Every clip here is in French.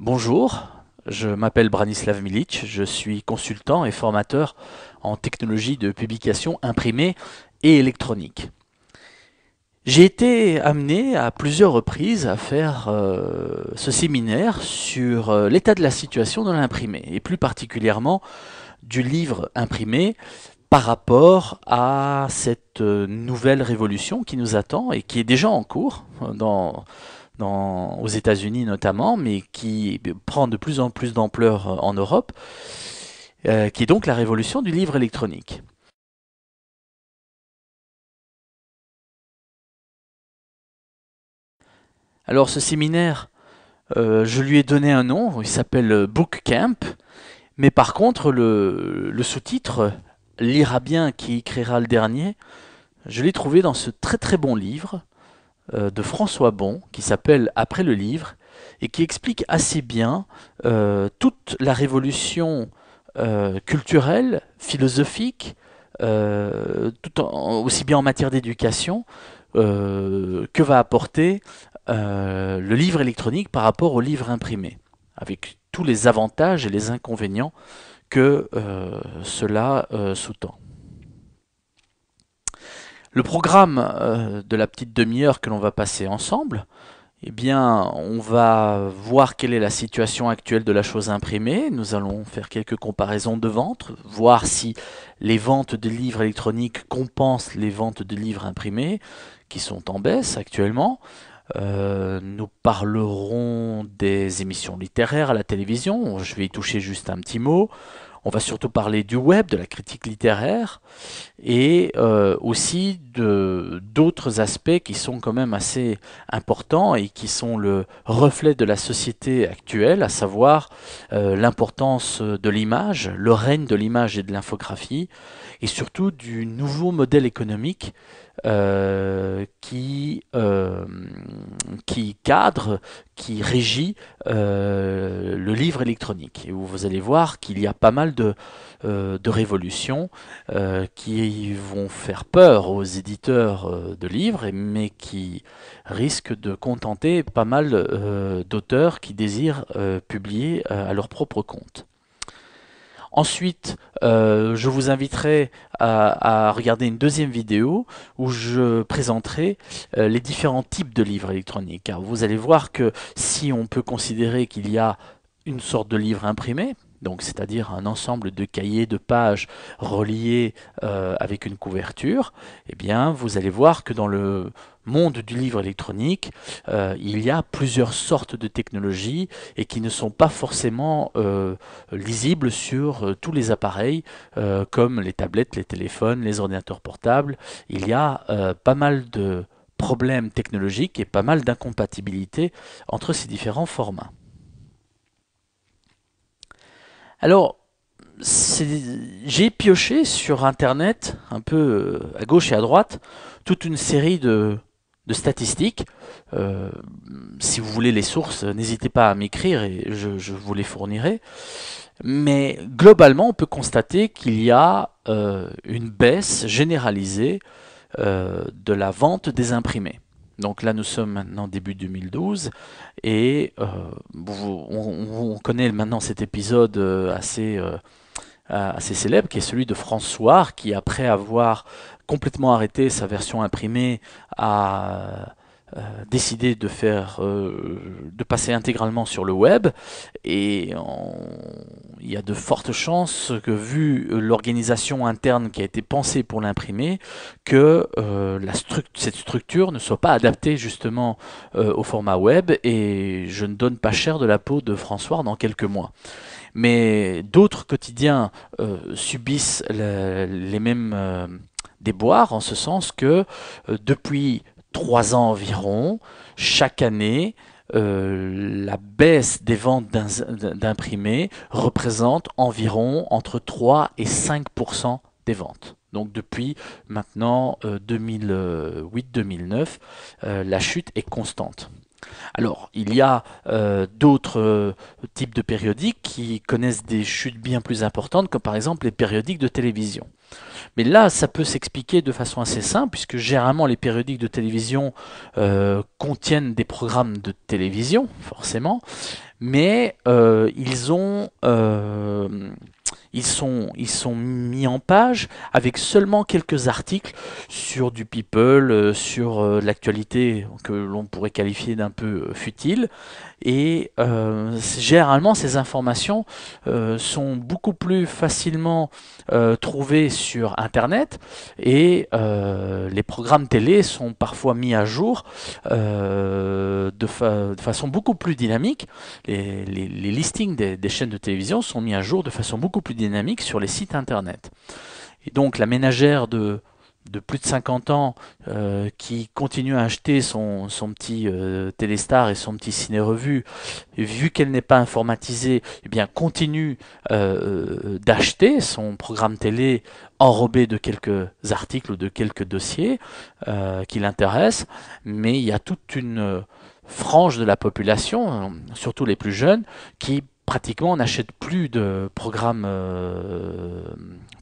Bonjour, je m'appelle Branislav Milic, je suis consultant et formateur en technologie de publication imprimée et électronique. J'ai été amené à plusieurs reprises à faire euh, ce séminaire sur euh, l'état de la situation de l'imprimé, et plus particulièrement du livre imprimé par rapport à cette euh, nouvelle révolution qui nous attend et qui est déjà en cours dans aux États-Unis notamment, mais qui prend de plus en plus d'ampleur euh, en Europe, euh, qui est donc la révolution du livre électronique. Alors ce séminaire, euh, je lui ai donné un nom, il s'appelle Book Camp, mais par contre le, le sous-titre, Lira bien qui écrira le dernier, je l'ai trouvé dans ce très très bon livre euh, de François Bon qui s'appelle Après le livre et qui explique assez bien euh, toute la révolution euh, culturelle, philosophique, tout aussi bien en matière d'éducation que va apporter le livre électronique par rapport au livre imprimé, avec tous les avantages et les inconvénients que cela sous-tend. Le programme euh, de la petite demi-heure que l'on va passer ensemble, eh bien, on va voir quelle est la situation actuelle de la chose imprimée. Nous allons faire quelques comparaisons de ventes, voir si les ventes de livres électroniques compensent les ventes de livres imprimés, qui sont en baisse actuellement. Euh, nous parlerons des émissions littéraires à la télévision, je vais y toucher juste un petit mot. On va surtout parler du web, de la critique littéraire et euh, aussi de d'autres aspects qui sont quand même assez importants et qui sont le reflet de la société actuelle, à savoir euh, l'importance de l'image, le règne de l'image et de l'infographie et surtout du nouveau modèle économique euh, euh, qui, cadre, qui régit euh, le livre électronique. Et où vous allez voir qu'il y a pas mal de révolutions qui vont faire peur aux éditeurs de livres, mais qui risquent de contenter pas mal d'auteurs qui désirent publier à leur propre compte. Ensuite, euh, je vous inviterai à, regarder une deuxième vidéo où je présenterai euh, les différents types de livres électroniques. vous allez voir que si on peut considérer qu'il y a une sorte de livre imprimé, c'est-à-dire un ensemble de cahiers de pages reliés euh, avec une couverture, eh bien vous allez voir que dans le monde du livre électronique, euh, il y a plusieurs sortes de technologies et qui ne sont pas forcément euh, lisibles sur tous les appareils comme les tablettes, les téléphones, les ordinateurs portables. Il y a pas mal de problèmes technologiques et pas mal d'incompatibilités entre ces différents formats. Alors, j'ai pioché sur Internet, un peu euh, à gauche et à droite, toute une série de, statistiques. Euh, si vous voulez les sources, n'hésitez pas à m'écrire et je, vous les fournirai. Mais globalement, on peut constater qu'il y a euh, une baisse généralisée de la vente des imprimés. Donc là, nous sommes maintenant début 2012 et euh, on, connaît maintenant cet épisode euh, assez, euh, assez célèbre qui est celui de François qui, après avoir complètement arrêté sa version imprimée, à... Euh, décidé de faire, euh, de passer intégralement sur le web, et il y a de fortes chances que vu l'organisation interne qui a été pensée pour l'imprimer, que euh, cette structure ne soit pas adaptée justement au format web, et je ne donne pas cher de la peau de François dans quelques mois mais d'autres quotidiens subissent les mêmes déboires en ce sens que depuis trois ans environ, chaque année, euh, la baisse des ventes d'imprimés représente environ entre 3 et 5 des ventes. Donc depuis maintenant 2008-2009, euh, euh, la chute est constante. Alors, il y a d'autres types de périodiques qui connaissent des chutes bien plus importantes, comme par exemple les périodiques de télévision. Mais là, ça peut s'expliquer de façon assez simple, puisque généralement les périodiques de télévision euh, contiennent des programmes de télévision, forcément, mais euh, ils ont... Euh, ils sont, ils sont mis en page avec seulement quelques articles sur du people, euh, sur euh, l'actualité que l'on pourrait qualifier d'un peu euh, futile. Et généralement, ces informations sont beaucoup plus facilement trouvées sur Internet et les programmes télé sont parfois mis à jour de, façon beaucoup plus dynamique. Les, listings des, des chaînes de télévision sont mis à jour de façon beaucoup plus dynamique sur les sites internet. Et donc la ménagère de, de plus de 50 ans euh, qui continue à acheter son, son petit euh, Téléstar et son petit Ciné-Revue, vu qu'elle n'est pas informatisée, et eh bien continue euh, d'acheter son programme télé enrobé de quelques articles ou de quelques dossiers qui l'intéressent, mais il y a toute une frange de la population, hein, surtout les plus jeunes, qui pratiquement on n'achète plus de programmes euh,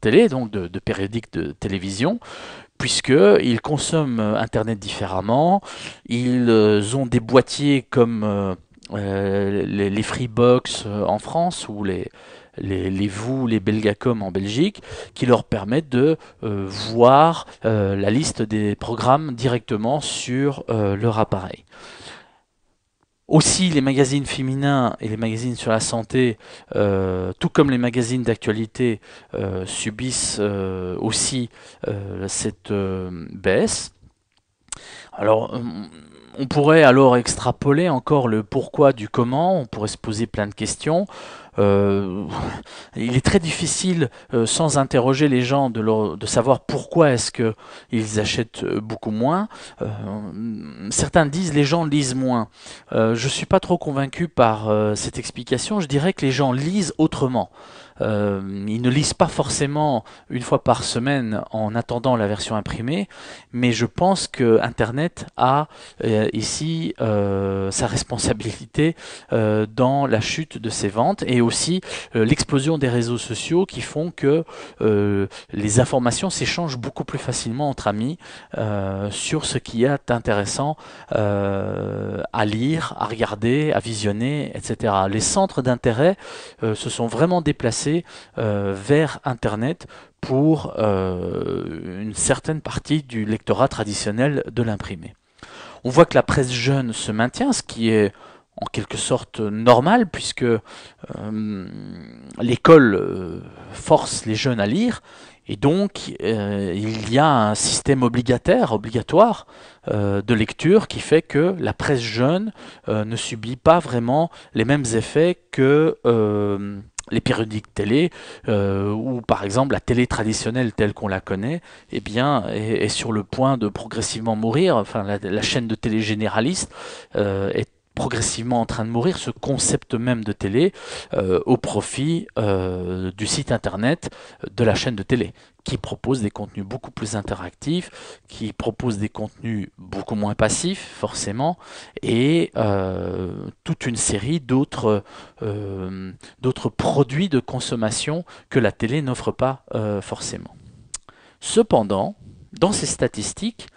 télé, donc de, périodiques de télévision, puisqu'ils consomment euh, Internet différemment, ils euh, ont des boîtiers comme les, Freebox en France ou les, les, les Belgacom en Belgique, qui leur permettent de voir la liste des programmes directement sur leur appareil. Aussi, les magazines féminins et les magazines sur la santé, euh, tout comme les magazines d'actualité, euh, subissent euh, aussi cette baisse. Alors, hum, on pourrait alors extrapoler encore le pourquoi du comment, on pourrait se poser plein de questions. Euh, il est très difficile, euh, sans interroger les gens, de, savoir pourquoi est-ce qu'ils achètent euh, beaucoup moins. certains disent les gens lisent moins. je ne suis pas trop convaincu par cette explication, je dirais que les gens lisent autrement. Euh, ils ne lisent pas forcément une fois par semaine en attendant la version imprimée, mais je pense que Internet a euh, ici euh, sa responsabilité dans la chute de ses ventes et aussi l'explosion des réseaux sociaux qui font que les informations s'échangent beaucoup plus facilement entre amis sur ce qui est intéressant à lire, à regarder, à visionner, etc. Les centres d'intérêt se sont vraiment déplacés euh, vers Internet pour euh, une certaine partie du lectorat traditionnel de l'imprimé. On voit que la presse jeune se maintient, ce qui est en quelque sorte normal, puisque euh, l'école force les jeunes à lire, et donc il y a un système obligataire, obligatoire de lecture qui fait que la presse jeune ne subit pas vraiment les mêmes effets que les périodiques télé, euh, ou par exemple la télé traditionnelle telle qu'on la connaît, eh bien, est, sur le point de progressivement mourir. Enfin, la, chaîne de télé généraliste euh, est progressivement en train de mourir, ce concept même de télé, euh, au profit euh, du site internet euh, de la chaîne de télé, qui propose des contenus beaucoup plus interactifs, qui propose des contenus beaucoup moins passifs, forcément, et toute une série d'autres produits de consommation que la télé n'offre pas forcément. Cependant, dans ces statistiques,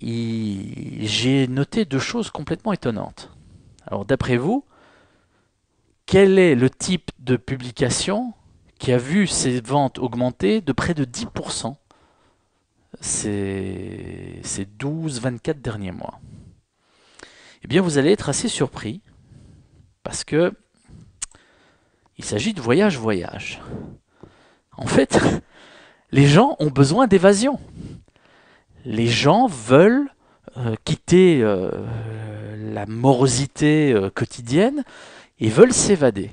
j'ai noté deux choses complètement étonnantes. Alors d'après vous, quel est le type de publication qui a vu ses ventes augmenter de près de 10% ces, ces 12-24 derniers mois Eh bien vous allez être assez surpris parce que il s'agit de voyage-voyage. En fait, les gens ont besoin d'évasion. Les gens veulent euh, quitter euh, la morosité euh, quotidienne et veulent s'évader.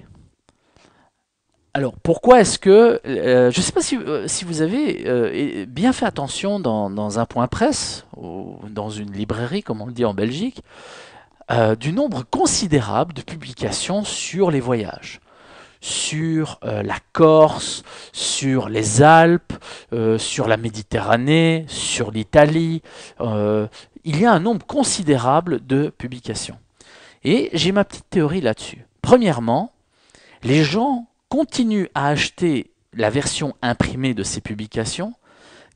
Alors pourquoi est-ce que... je ne sais pas si, vous avez bien fait attention dans, un point presse, ou dans une librairie comme on le dit en Belgique, du nombre considérable de publications sur les voyages sur la Corse, sur les Alpes, sur la Méditerranée, sur l'Italie, il y a un nombre considérable de publications. Et j'ai ma petite théorie là-dessus. Premièrement, les gens continuent à acheter la version imprimée de ces publications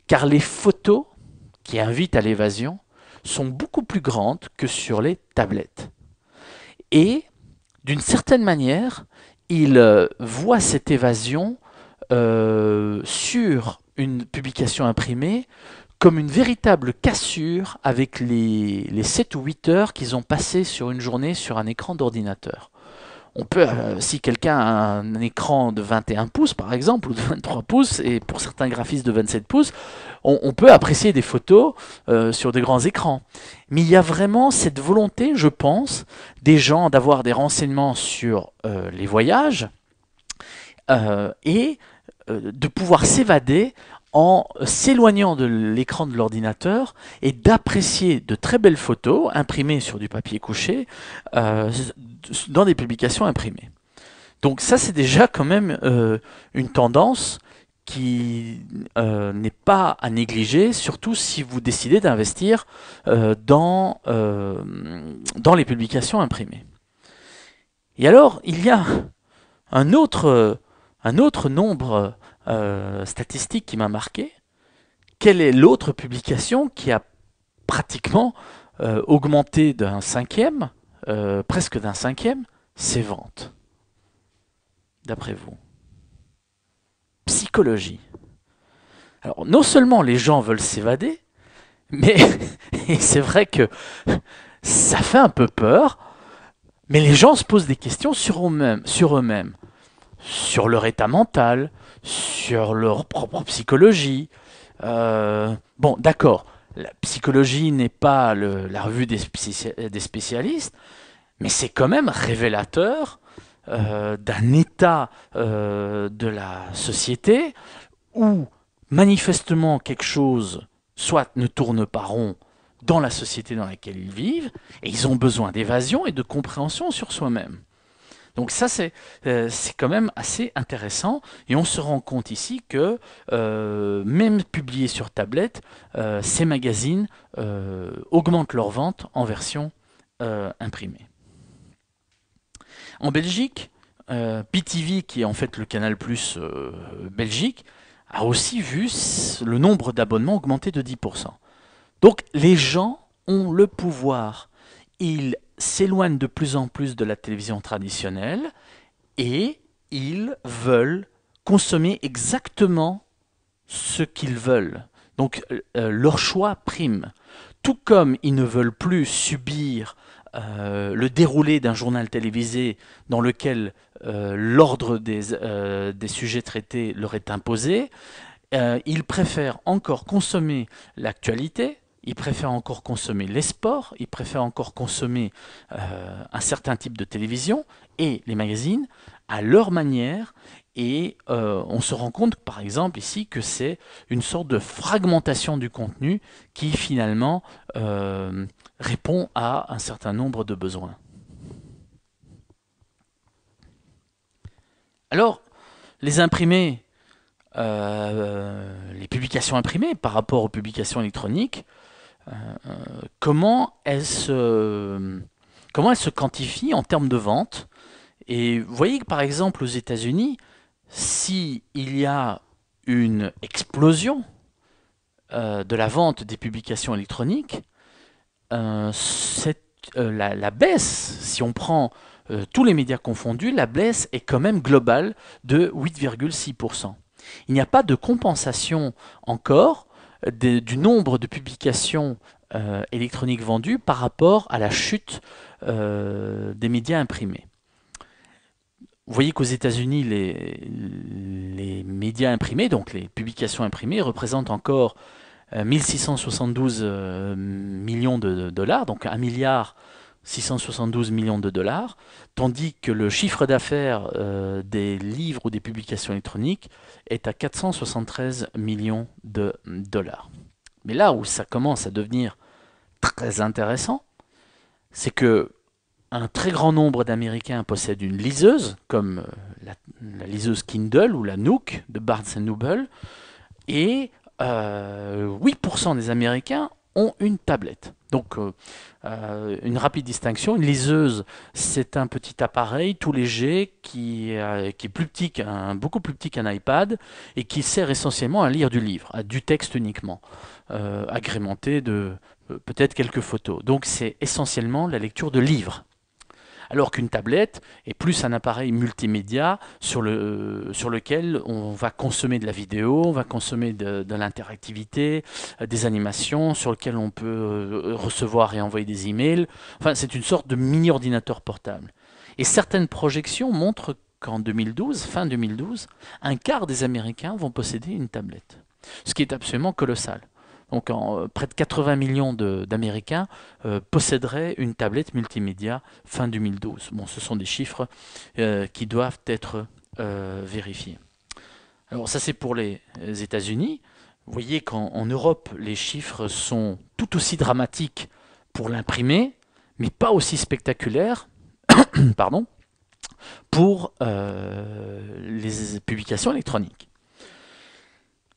car les photos qui invitent à l'évasion sont beaucoup plus grandes que sur les tablettes. Et d'une certaine manière, ils euh, voient cette évasion euh, sur une publication imprimée comme une véritable cassure avec les, 7 ou 8 heures qu'ils ont passées sur une journée sur un écran d'ordinateur. On peut, euh, si quelqu'un a un écran de 21 pouces par exemple, ou de 23 pouces, et pour certains graphistes de 27 pouces, on, peut apprécier des photos euh, sur des grands écrans. Mais il y a vraiment cette volonté, je pense, des gens d'avoir des renseignements sur euh, les voyages et de pouvoir s'évader en s'éloignant de l'écran de l'ordinateur et d'apprécier de très belles photos imprimées sur du papier couché euh, dans des publications imprimées. Donc ça c'est déjà quand même euh, une tendance qui euh, n'est pas à négliger, surtout si vous décidez d'investir dans, dans les publications imprimées. Et alors, il y a un autre, un autre nombre euh, statistique qui m'a marqué. Quelle est l'autre publication qui a pratiquement euh, augmenté d'un cinquième, euh, presque d'un cinquième, ses ventes D'après vous Psychologie. Alors non seulement les gens veulent s'évader, mais c'est vrai que ça fait un peu peur, mais les gens se posent des questions sur eux-mêmes, sur, eux sur leur état mental, sur leur propre psychologie. Euh, bon, d'accord, la psychologie n'est pas la revue des, spécialistes, mais c'est quand même révélateur euh, d'un état euh, de la société où manifestement quelque chose soit ne tourne pas rond dans la société dans laquelle ils vivent, et ils ont besoin d'évasion et de compréhension sur soi-même. Donc ça, euh, c'est quand même assez intéressant. Et on se rend compte ici que euh, même publiés sur tablette, euh, ces magazines augmentent leur vente en version imprimée. En Belgique, PTV, qui est en fait le canal plus Belgique, a aussi vu le nombre d'abonnements augmenter de 10%. Donc les gens ont le pouvoir. Ils s'éloignent de plus en plus de la télévision traditionnelle et ils veulent consommer exactement ce qu'ils veulent. Donc euh, euh, leur choix prime. Tout comme ils ne veulent plus subir euh, le déroulé d'un journal télévisé dans lequel l'ordre des sujets traités leur est imposé, ils préfèrent encore consommer l'actualité, ils préfèrent encore consommer les sports, ils préfèrent encore consommer euh, un certain type de télévision et les magazines à leur manière. Et euh, on se rend compte, par exemple, ici, que c'est une sorte de fragmentation du contenu qui, finalement, euh, répond à un certain nombre de besoins. Alors, les imprimés, les publications imprimées par rapport aux publications électroniques, comment elle se comment elle se quantifie en termes de vente. Et vous voyez que par exemple aux États-Unis, si il y a une explosion euh, de la vente des publications électroniques, euh, euh, la, la, baisse, si on prend tous les médias confondus, la baisse est quand même globale de 8,6%. Il n'y a pas de compensation encore du nombre de publications euh, électroniques vendues par rapport à la chute euh, des médias imprimés. Vous voyez qu'aux États-Unis, les, médias imprimés, donc les publications imprimées, représentent encore 1672 euh, millions de dollars, donc un milliard 672 millions de dollars, tandis que le chiffre d'affaires euh, des livres ou des publications électroniques est à 473 millions de dollars. Mais là où ça commence à devenir très intéressant, c'est que un très grand nombre d'Américains possèdent une liseuse, comme euh, la, liseuse Kindle ou la Nook de Barnes Noble, et 8% euh, des Américains ont une tablette. Donc, euh, euh, une rapide distinction. Une liseuse, c'est un petit appareil tout léger qui, euh, est plus petit beaucoup plus petit qu'un iPad et qui sert essentiellement à lire du livre, à du texte uniquement, agrémenté de peut-être quelques photos. Donc, c'est essentiellement la lecture de livres alors qu'une tablette est plus un appareil multimédia sur, le, euh, sur lequel on va consommer de la vidéo, on va consommer de, l'interactivité, euh, des animations, sur lequel on peut euh, recevoir et envoyer des emails. Enfin, c'est une sorte de mini-ordinateur portable. Et certaines projections montrent qu'en 2012, fin 2012, un quart des Américains vont posséder une tablette. Ce qui est absolument colossal donc euh, près de 80 millions d'Américains euh, posséderaient une tablette multimédia fin 2012. Bon, ce sont des chiffres euh, qui doivent être vérifiés. Alors ça c'est pour les États-Unis. Vous voyez qu'en Europe, les chiffres sont tout aussi dramatiques pour l'imprimé, mais pas aussi spectaculaires pardon, pour les publications électroniques.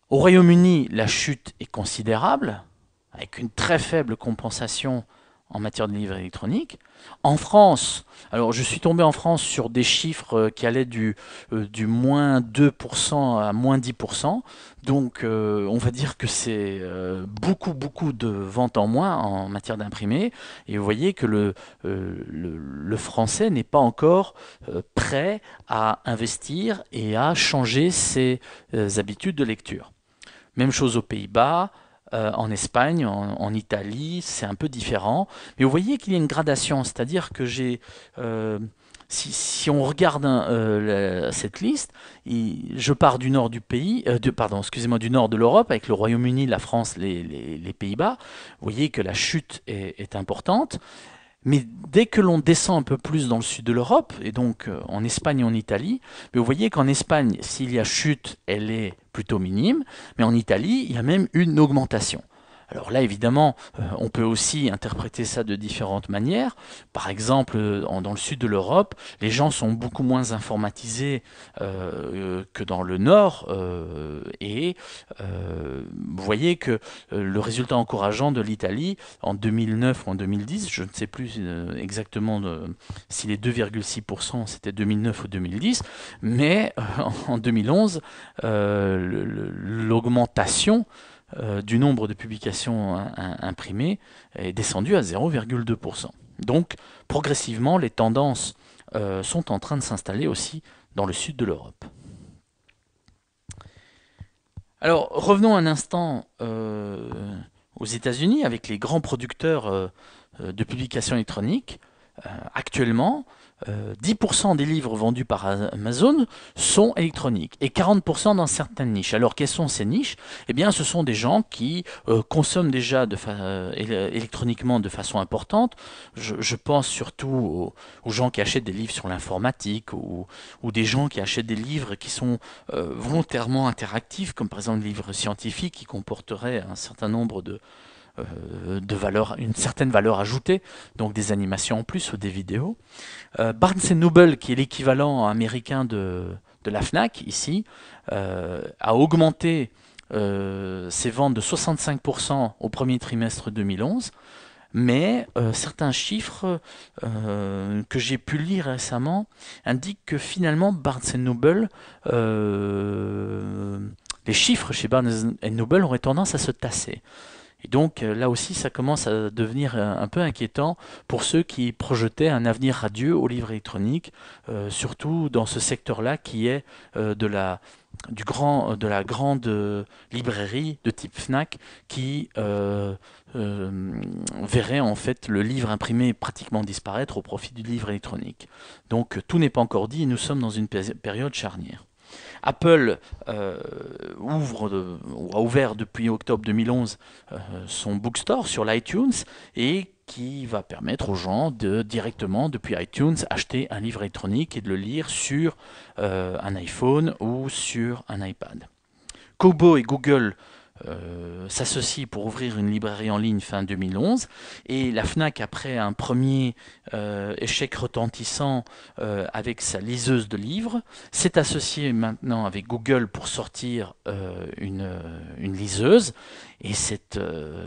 Au Royaume-Uni, la chute est considérable, avec une très faible compensation en matière de livres électroniques. En France, alors je suis tombé en France sur des chiffres euh, qui allaient du, euh, moins 2% à moins 10%, donc euh, on va dire que c'est beaucoup beaucoup de ventes en moins en matière d'imprimés, et vous voyez que le, français n'est pas encore prêt à investir et à changer ses habitudes de lecture. Même chose aux Pays-Bas, euh, en Espagne, en, Italie, c'est un peu différent. Mais vous voyez qu'il y a une gradation, c'est-à-dire que j'ai... Euh, si, on regarde euh, cette liste, je pars du nord du pays, de, pardon, excusez-moi, du nord de l'Europe avec le Royaume-Uni, la France, les, Pays-Bas. Vous voyez que la chute est importante. Mais dès que l'on descend un peu plus dans le sud de l'Europe, et donc euh, en Espagne et en Italie, vous voyez qu'en Espagne, s'il y a chute, elle est plutôt minime, mais en Italie, il y a même une augmentation. Alors là, évidemment, euh, on peut aussi interpréter ça de différentes manières. Par exemple, euh, dans le sud de l'Europe, les gens sont beaucoup moins informatisés euh, que dans le nord. et vous voyez que le résultat encourageant de l'Italie en 2009 ou en 2010, je ne sais plus exactement si les 2,6%, c'était 2009 ou 2010, mais en 2011, l'augmentation euh, du nombre de publications imprimées est descendu à 0,2%. Donc progressivement, les tendances euh, sont en train de s'installer aussi dans le sud de l'Europe. Alors revenons un instant euh, aux États-Unis avec les grands producteurs de publications électroniques. actuellement, 10% euh, des livres vendus par Amazon sont électroniques et 40% dans certaines niches. Alors quelles sont ces niches Eh bien ce sont des gens qui euh, consomment déjà euh, électroniquement de façon importante. Je, pense surtout aux, gens qui achètent des livres sur l'informatique ou, des gens qui achètent des livres qui sont volontairement interactifs, comme par exemple des livres scientifiques qui comporteraient un certain nombre de, euh, de valeur, une certaine valeur ajoutée, donc des animations en plus ou des vidéos. Euh, Barnes Noble, qui est l'équivalent américain de, la FNAC ici, euh, a augmenté ses ventes de 65% au premier trimestre 2011. Mais certains chiffres que j'ai pu lire récemment indiquent que finalement Barnes Noble, les chiffres chez Barnes Noble auraient tendance à se tasser. Et donc euh, là aussi, ça commence à devenir euh, un peu inquiétant pour ceux qui projetaient un avenir radieux au livre électronique, euh, surtout dans ce secteur-là qui est de la grande librairie de type Fnac qui verrait en fait le livre imprimé pratiquement disparaître au profit du livre électronique. Donc tout n'est pas encore dit et nous sommes dans une période charnière. Apple euh, ouvre a ouvert depuis octobre 2011 euh, son bookstore sur l'iTunes et qui va permettre aux gens de directement depuis iTunes acheter un livre électronique et de le lire sur euh, un iPhone ou sur un iPad. Kobo et Google euh, s'associe pour ouvrir une librairie en ligne fin 2011. Et la FNAC, après un premier euh, échec retentissant euh, avec sa liseuse de livres, s'est associée maintenant avec Google pour sortir une, une, liseuse. Et cette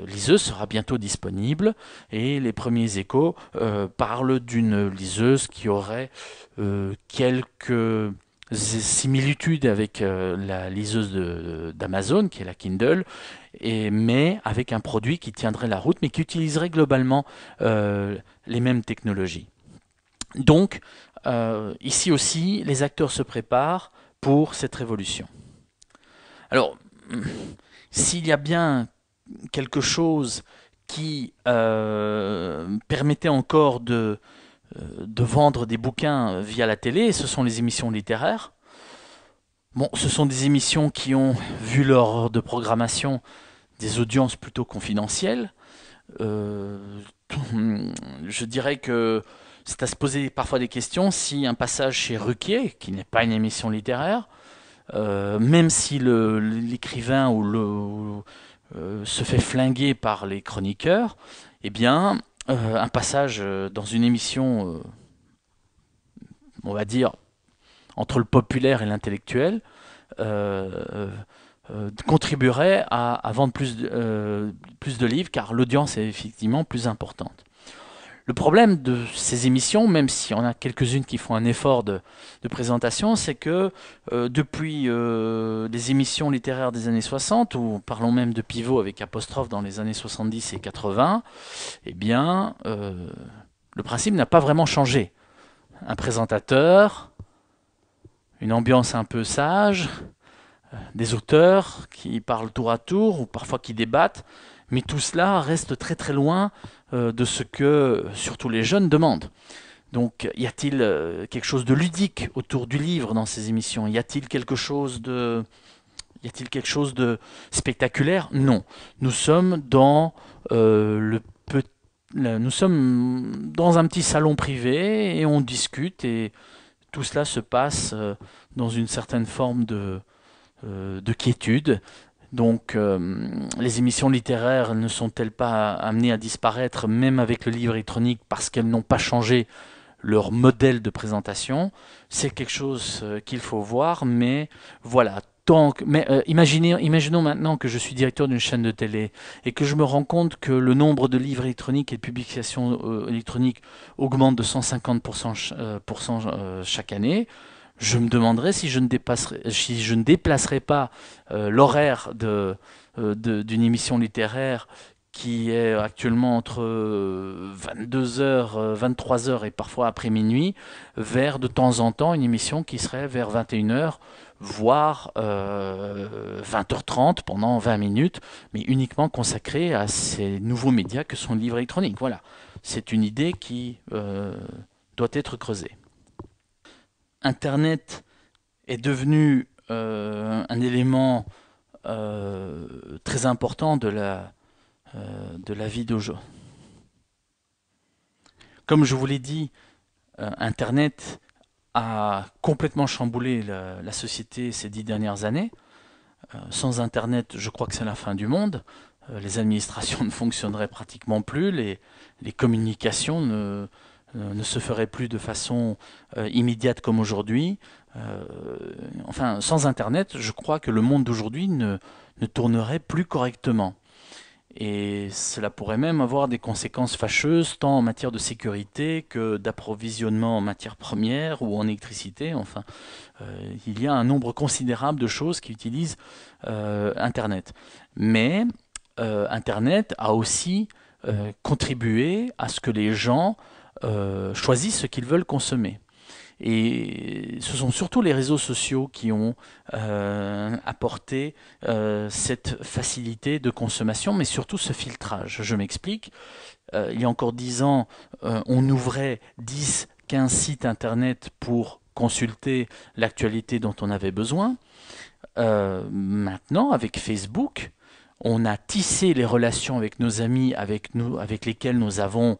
liseuse sera bientôt disponible. Et les premiers échos parlent d'une liseuse qui aurait quelques similitudes avec euh, la liseuse d'Amazon, qui est la Kindle, mais avec un produit qui tiendrait la route, mais qui utiliserait globalement euh, les mêmes technologies. Donc, euh, ici aussi, les acteurs se préparent pour cette révolution. Alors, s'il y a bien quelque chose qui permettait encore de euh, de vendre des bouquins via la télé, ce sont les émissions littéraires. Bon, ce sont des émissions qui ont, vu leur de programmation, des audiences plutôt confidentielles. Euh, je dirais que c'est à se poser parfois des questions si un passage chez Ruquier, qui n'est pas une émission littéraire, euh, même si l'écrivain ou le, se fait flinguer par les chroniqueurs, eh bien, euh, un passage euh, dans une émission, euh, on va dire, entre le populaire et l'intellectuel, contribuerait à, à vendre plus de livres, car l'audience est effectivement plus importante. Le problème de ces émissions, même si on a quelques-unes qui font un effort de, présentation, c'est que euh, depuis les euh, émissions littéraires des années 60, ou parlons même de pivot avec apostrophe dans les années 70 et 80, eh bien, euh, le principe n'a pas vraiment changé. Un présentateur, une ambiance un peu sage, des auteurs qui parlent tour à tour, ou parfois qui débattent, mais tout cela reste très très loin euh, de ce que surtout les jeunes demandent. Donc, y a-t-il euh, quelque chose de ludique autour du livre dans ces émissions Y a-t-il quelque chose de y a-t-il quelque chose de spectaculaire Non. Nous sommes dans euh, le nous sommes dans un petit salon privé et on discute et tout cela se passe dans une certaine forme de, de quiétude donc euh, les émissions littéraires ne sont-elles pas amenées à disparaître même avec le livre électronique parce qu'elles n'ont pas changé leur modèle de présentation C'est quelque chose euh, qu'il faut voir, mais voilà. Euh, imaginons maintenant que je suis directeur d'une chaîne de télé et que je me rends compte que le nombre de livres électroniques et de publications électroniques augmente de 150% chaque année je me demanderais si je ne, si je ne déplacerais pas euh, l'horaire euh, d'une émission littéraire qui est actuellement entre 22h, euh, 23h et parfois après minuit, vers de temps en temps une émission qui serait vers 21h, voire 20h30 pendant 20 minutes, mais uniquement consacrée à ces nouveaux médias que sont les livres électroniques. Voilà, c'est une idée qui doit être creusée. Internet est devenu euh, un élément euh, très important de la, euh, de la vie d'aujourd'hui. Comme je vous l'ai dit, Internet a complètement chamboulé la, société ces dix dernières années. sans Internet, je crois que c'est la fin du monde. les administrations ne fonctionneraient pratiquement plus, les, les communications ne, euh, ne se ferait plus de façon euh, immédiate comme aujourd'hui. Euh, enfin, sans Internet, je crois que le monde d'aujourd'hui ne, tournerait plus correctement. Et cela pourrait même avoir des conséquences fâcheuses, tant en matière de sécurité que d'approvisionnement en matières premières ou en électricité. Enfin, il y a un nombre considérable de choses qui utilisent Internet. Mais Internet a aussi contribué à ce que les gens euh, choisissent ce qu'ils veulent consommer. Et ce sont surtout les réseaux sociaux qui ont euh, apporté euh, cette facilité de consommation, mais surtout ce filtrage. Je m'explique. il y a encore dix ans, on ouvrait 10, 15 sites internet pour consulter l'actualité dont on avait besoin. maintenant, avec Facebook, on a tissé les relations avec nos amis, avec, nous, avec lesquels nous avons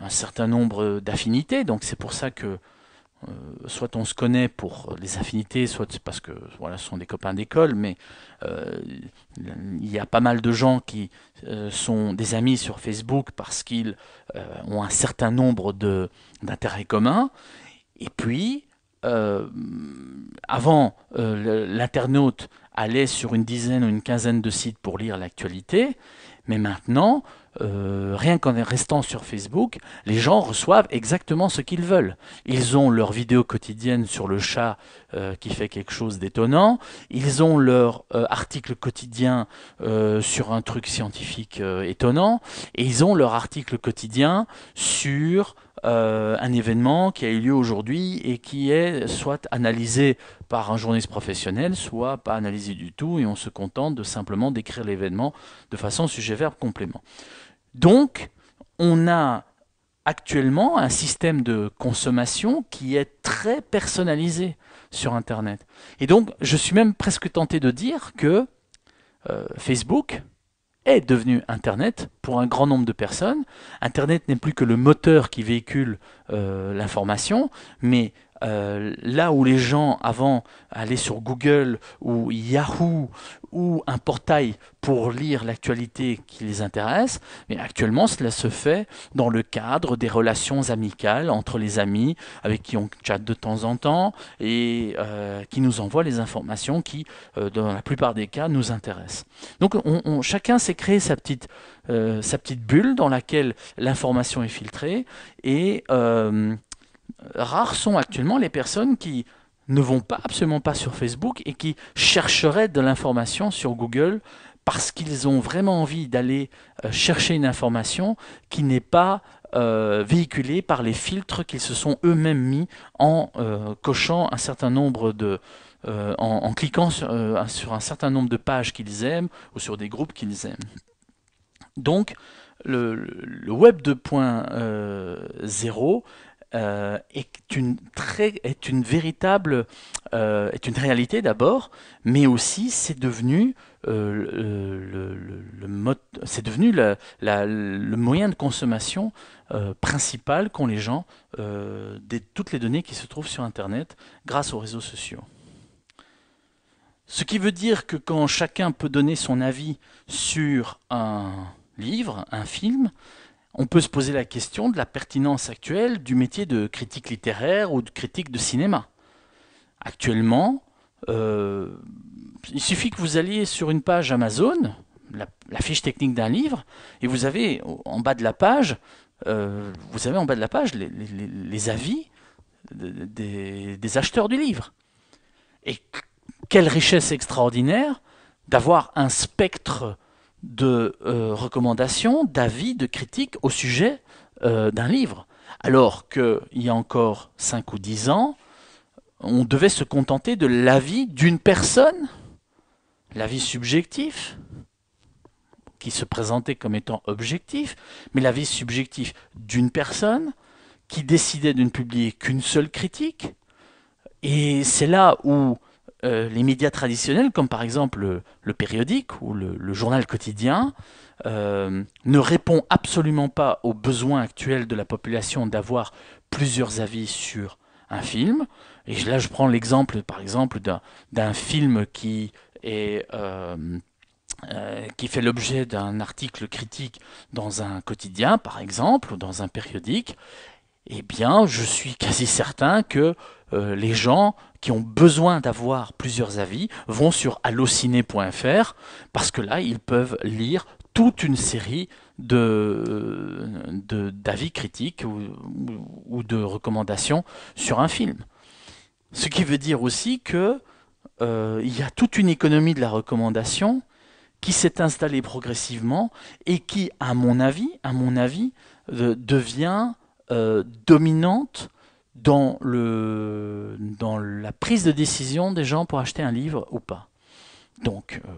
un certain nombre d'affinités. Donc c'est pour ça que euh, soit on se connaît pour les affinités, soit c'est parce que voilà, ce sont des copains d'école, mais euh, il y a pas mal de gens qui euh, sont des amis sur Facebook parce qu'ils ont un certain nombre d'intérêts communs. Et puis, avant, l'internaute allait sur une dizaine ou une quinzaine de sites pour lire l'actualité, mais maintenant, euh, rien qu'en restant sur Facebook, les gens reçoivent exactement ce qu'ils veulent. Ils ont leur vidéo quotidienne sur le chat euh, qui fait quelque chose d'étonnant, ils ont leur euh, article quotidien sur un truc scientifique étonnant, et ils ont leur article quotidien sur euh, un événement qui a eu lieu aujourd'hui et qui est soit analysé par un journaliste professionnel, soit pas analysé du tout, et on se contente de simplement décrire l'événement de façon sujet-verbe complément. Donc, on a actuellement un système de consommation qui est très personnalisé sur Internet. Et donc, je suis même presque tenté de dire que euh, Facebook, est devenu Internet pour un grand nombre de personnes. Internet n'est plus que le moteur qui véhicule euh, l'information, mais euh, là où les gens avant allaient sur Google ou Yahoo ou un portail pour lire l'actualité qui les intéresse, mais actuellement cela se fait dans le cadre des relations amicales entre les amis avec qui on chatte de temps en temps et euh, qui nous envoient les informations qui, euh, dans la plupart des cas, nous intéressent. Donc chacun s'est créé sa petite, sa petite bulle dans laquelle l'information est filtrée et rares sont actuellement les personnes qui ne vont pas absolument pas sur Facebook et qui chercheraient de l'information sur Google parce qu'ils ont vraiment envie d'aller euh, chercher une information qui n'est pas euh, véhiculée par les filtres qu'ils se sont eux-mêmes mis en euh, cochant un certain nombre de, en, cliquant sur, un certain nombre de pages qu'ils aiment ou sur des groupes qu'ils aiment. Donc, le, le Web 2.0 euh, est, une est une véritable, euh, est une réalité d'abord, mais aussi c'est devenu euh, le, c'est devenu le moyen de consommation principal qu'ont les gens de toutes les données qui se trouvent sur Internet grâce aux réseaux sociaux. Ce qui veut dire que quand chacun peut donner son avis sur un livre, un film, on peut se poser la question de la pertinence actuelle du métier de critique littéraire ou de critique de cinéma. Actuellement, euh, il suffit que vous alliez sur une page Amazon, la, fiche technique d'un livre, et vous avez en bas de la page, euh, vous avez en bas de la page les, avis des acheteurs du livre. Et quelle richesse extraordinaire d'avoir un spectre de euh, recommandations, d'avis, de critiques au sujet euh, d'un livre. Alors qu'il y a encore 5 ou 10 ans, on devait se contenter de l'avis d'une personne, l'avis subjectif, qui se présentait comme étant objectif, mais l'avis subjectif d'une personne qui décidait de ne publier qu'une seule critique. Et c'est là où euh, les médias traditionnels, comme par exemple le, périodique ou le, journal quotidien, euh, ne répondent absolument pas aux besoins actuels de la population d'avoir plusieurs avis sur un film. Et là, je prends l'exemple, par exemple, d'un film qui est... Euh, qui fait l'objet d'un article critique dans un quotidien, par exemple, ou dans un périodique, eh bien, je suis quasi certain que euh, les gens qui ont besoin d'avoir plusieurs avis vont sur allociné.fr parce que là, ils peuvent lire toute une série de, d'avis critiques ou, de recommandations sur un film. Ce qui veut dire aussi que euh, il y a toute une économie de la recommandation qui s'est installée progressivement et qui, à mon avis, à mon avis, euh, devient euh, dominante dans, le, dans la prise de décision des gens pour acheter un livre ou pas. Donc, euh,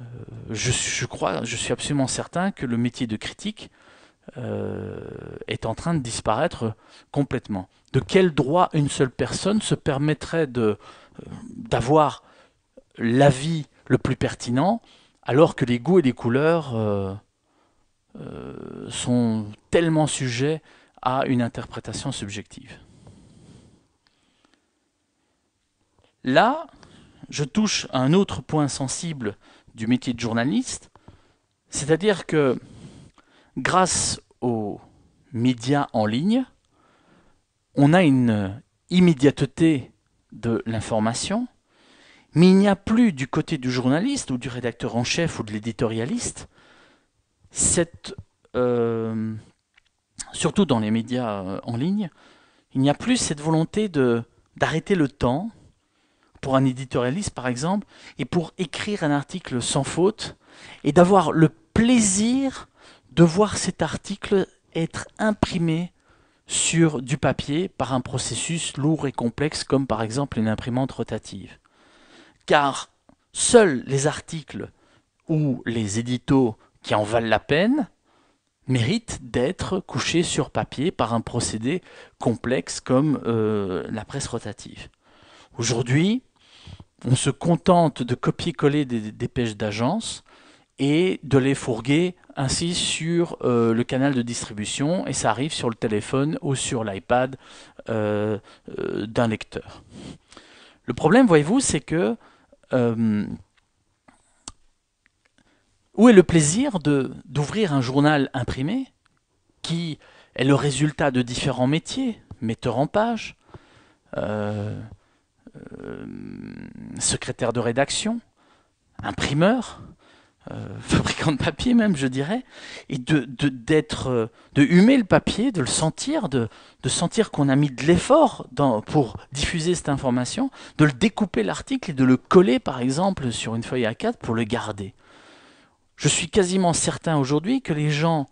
euh, je, crois, je suis absolument certain que le métier de critique est en train de disparaître complètement. De quel droit une seule personne se permettrait de, d'avoir l'avis le plus pertinent alors que les goûts et les couleurs sont tellement sujets à une interprétation subjective. Là, je touche à un autre point sensible du métier de journaliste, c'est-à-dire que grâce aux médias en ligne, on a une immédiateté de l'information, mais il n'y a plus du côté du journaliste ou du rédacteur en chef ou de l'éditorialiste cette euh, surtout dans les médias euh, en ligne, il n'y a plus cette volonté de d'arrêter le temps pour un éditorialiste par exemple et pour écrire un article sans faute et d'avoir le plaisir de voir cet article être imprimé sur du papier par un processus lourd et complexe comme par exemple une imprimante rotative. Car seuls les articles ou les éditos qui en valent la peine mérite d'être couché sur papier par un procédé complexe comme euh, la presse rotative. Aujourd'hui, on se contente de copier-coller des dépêches d'agence et de les fourguer ainsi sur euh, le canal de distribution et ça arrive sur le téléphone ou sur l'iPad euh, d'un lecteur. Le problème, voyez-vous, c'est que où est le plaisir d'ouvrir un journal imprimé qui est le résultat de différents métiers, metteur en page, euh, euh, secrétaire de rédaction, imprimeur, euh, fabricant de papier même, je dirais, et de, d'être, de, humer le papier, de le sentir, de, de sentir qu'on a mis de l'effort pour diffuser cette information, de le découper l'article et de le coller par exemple sur une feuille A4 pour le garder. Je suis quasiment certain aujourd'hui que les gens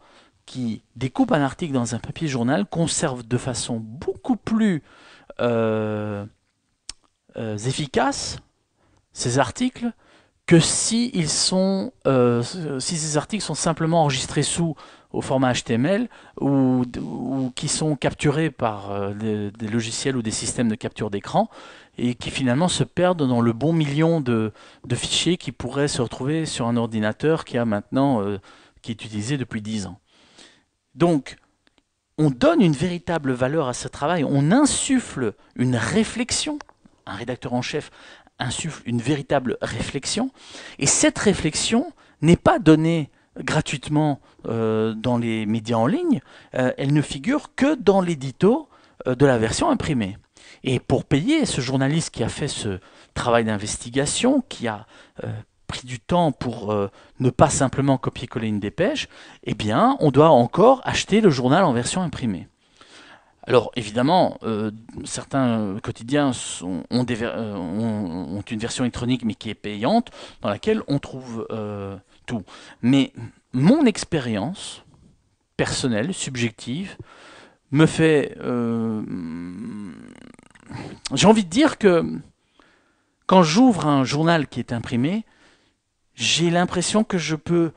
qui découpent un article dans un papier journal conservent de façon beaucoup plus euh, euh, efficace ces articles que si, sont, euh, si ces articles sont simplement enregistrés sous au format HTML ou, qui sont capturés par des logiciels ou des systèmes de capture d'écran et qui finalement se perdent dans le bon million de, fichiers qui pourraient se retrouver sur un ordinateur qui a maintenant euh, qui est utilisé depuis 10 ans. Donc, on donne une véritable valeur à ce travail, on insuffle une réflexion, un rédacteur en chef insuffle une véritable réflexion, et cette réflexion n'est pas donnée gratuitement euh, dans les médias en ligne, euh, elle ne figure que dans l'édito de la version imprimée. Et pour payer ce journaliste qui a fait ce travail d'investigation, qui a euh, pris du temps pour euh, ne pas simplement copier-coller une dépêche, eh bien, on doit encore acheter le journal en version imprimée. Alors évidemment, euh, certains quotidiens ont, une version électronique mais qui est payante, dans laquelle on trouve tout. Mais mon expérience personnelle, subjective, me fait... Euh, j'ai envie de dire que quand j'ouvre un journal qui est imprimé, j'ai l'impression que je peux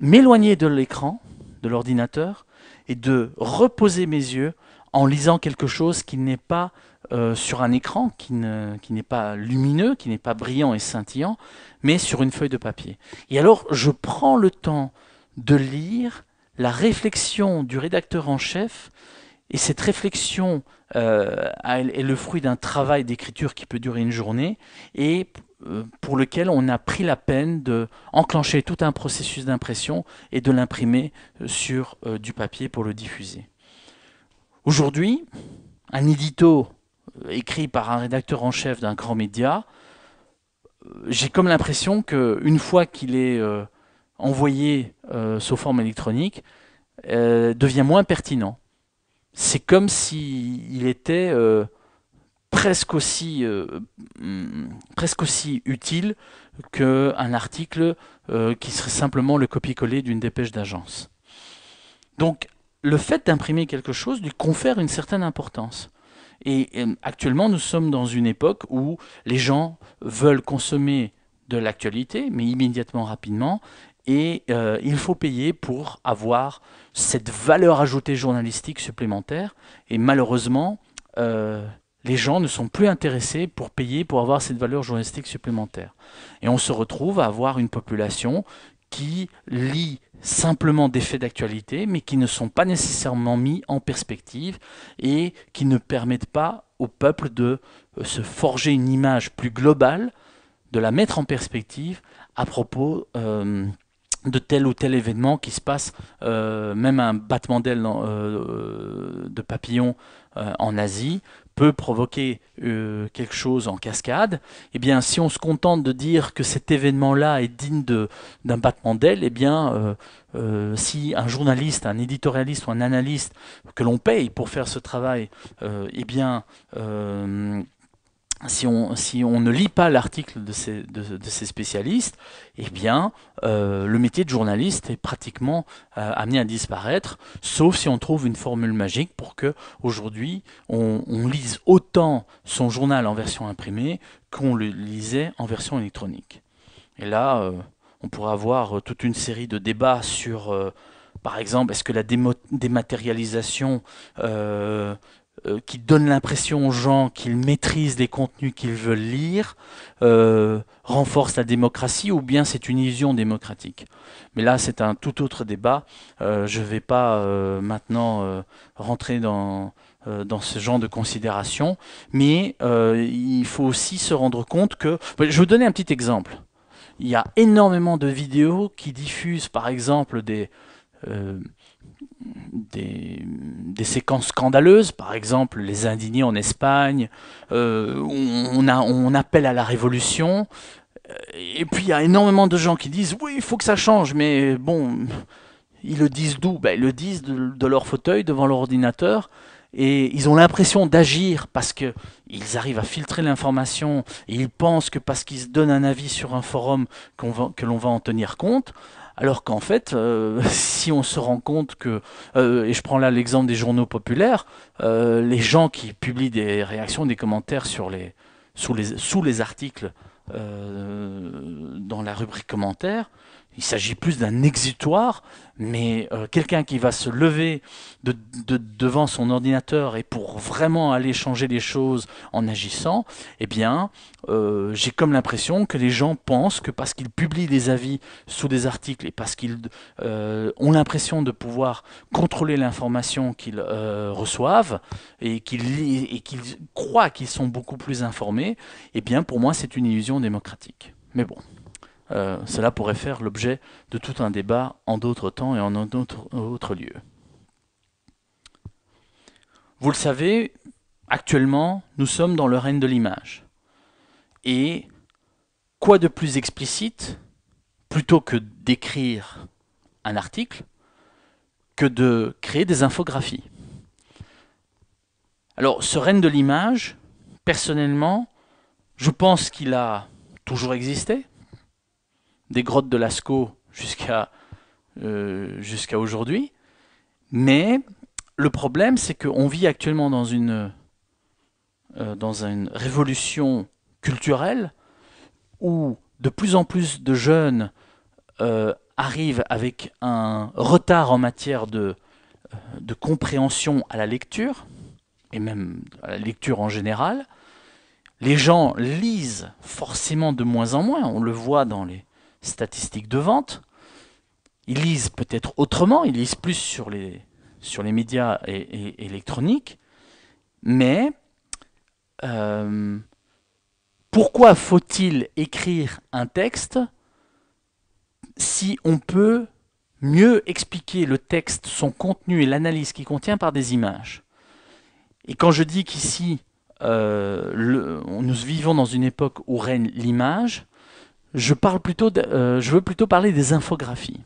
m'éloigner de l'écran, de l'ordinateur, et de reposer mes yeux en lisant quelque chose qui n'est pas euh, sur un écran, qui, n'est pas lumineux, qui n'est pas brillant et scintillant, mais sur une feuille de papier. Et alors, je prends le temps de lire la réflexion du rédacteur en chef, et cette réflexion euh, est le fruit d'un travail d'écriture qui peut durer une journée, et euh, pour lequel on a pris la peine de enclencher tout un processus d'impression et de l'imprimer euh, sur du papier pour le diffuser. Aujourd'hui, un édito écrit par un rédacteur en chef d'un grand média, j'ai comme l'impression qu'une fois qu'il est envoyé euh, sous forme électronique euh, devient moins pertinent. C'est comme s'il était euh, presque, aussi, mm, presque aussi utile qu'un article qui serait simplement le copier-coller d'une dépêche d'agence. Donc le fait d'imprimer quelque chose lui confère une certaine importance. et actuellement, nous sommes dans une époque où les gens veulent consommer de l'actualité, mais immédiatement, rapidement, et euh, il faut payer pour avoir cette valeur ajoutée journalistique supplémentaire. Et malheureusement, euh, les gens ne sont plus intéressés pour payer pour avoir cette valeur journalistique supplémentaire. Et on se retrouve à avoir une population qui lit simplement des faits d'actualité, mais qui ne sont pas nécessairement mis en perspective et qui ne permettent pas au peuple de euh, se forger une image plus globale, de la mettre en perspective à propos de tel ou tel événement qui se passe, euh, même un battement d'aile euh, de papillon euh, en Asie peut provoquer quelque chose en cascade. Eh bien, si on se contente de dire que cet événement-là est digne d'un battement d'aile, eh bien, si un journaliste, un éditorialiste ou un analyste que l'on paye pour faire ce travail, eh bien, si on, si on, ne lit pas l'article de ces, de, ces, spécialistes, eh bien, euh, le métier de journaliste est pratiquement euh, amené à disparaître, sauf si on trouve une formule magique pour que aujourd'hui on, lise autant son journal en version imprimée qu'on le lisait en version électronique. Et là, euh, on pourrait avoir toute une série de débats sur, par exemple, est-ce que la dématérialisation euh, qui donne l'impression aux gens qu'ils maîtrisent les contenus qu'ils veulent lire, euh, renforce la démocratie ou bien c'est une illusion démocratique. Mais là, c'est un tout autre débat. Euh, je ne vais pas maintenant rentrer dans, dans ce genre de considération, mais il faut aussi se rendre compte que... Je vais vous donner un petit exemple. Il y a énormément de vidéos qui diffusent, par exemple, des des, séquences scandaleuses, par exemple les indignés en Espagne, euh, on, appelle à la révolution, euh, et puis il y a énormément de gens qui disent oui, il faut que ça change, mais bon, ils le disent d'où ben, Ils le disent de, leur fauteuil, devant leur ordinateur, et ils ont l'impression d'agir parce qu'ils arrivent à filtrer l'information et ils pensent que parce qu'ils se donnent un avis sur un forum que l'on va en tenir compte alors qu'en fait, euh, si on se rend compte que, euh, et je prends là l'exemple des journaux populaires, euh, les gens qui publient des réactions, des commentaires sur sous, les, sous les articles dans la rubrique commentaires, il s'agit plus d'un exutoire, mais euh, quelqu'un qui va se lever de, devant son ordinateur et pour vraiment aller changer les choses en agissant, eh bien, euh, j'ai comme l'impression que les gens pensent que parce qu'ils publient des avis sous des articles et parce qu'ils euh, ont l'impression de pouvoir contrôler l'information qu'ils reçoivent et qu'ils et qu'ils croient qu'ils sont beaucoup plus informés, eh bien, pour moi, c'est une illusion démocratique. Mais bon. Euh, cela pourrait faire l'objet de tout un débat en d'autres temps et en d'autres lieux. Vous le savez, actuellement, nous sommes dans le règne de l'image. Et quoi de plus explicite, plutôt que d'écrire un article, que de créer des infographies Alors, ce règne de l'image, personnellement, je pense qu'il a toujours existé, des grottes de Lascaux jusqu'à euh, jusqu'à aujourd'hui. Mais le problème, c'est qu'on vit actuellement dans une, euh, dans une révolution culturelle où de plus en plus de jeunes euh, arrivent avec un retard en matière de, de compréhension à la lecture, et même à la lecture en général. Les gens lisent forcément de moins en moins, on le voit dans les, statistiques de vente. Ils lisent peut-être autrement, ils lisent plus sur les, sur les médias électroniques. Mais euh, pourquoi faut-il écrire un texte si on peut mieux expliquer le texte, son contenu et l'analyse qu'il contient par des images Et quand je dis qu'ici, euh, nous vivons dans une époque où règne l'image, je, parle plutôt euh, je veux plutôt parler des infographies.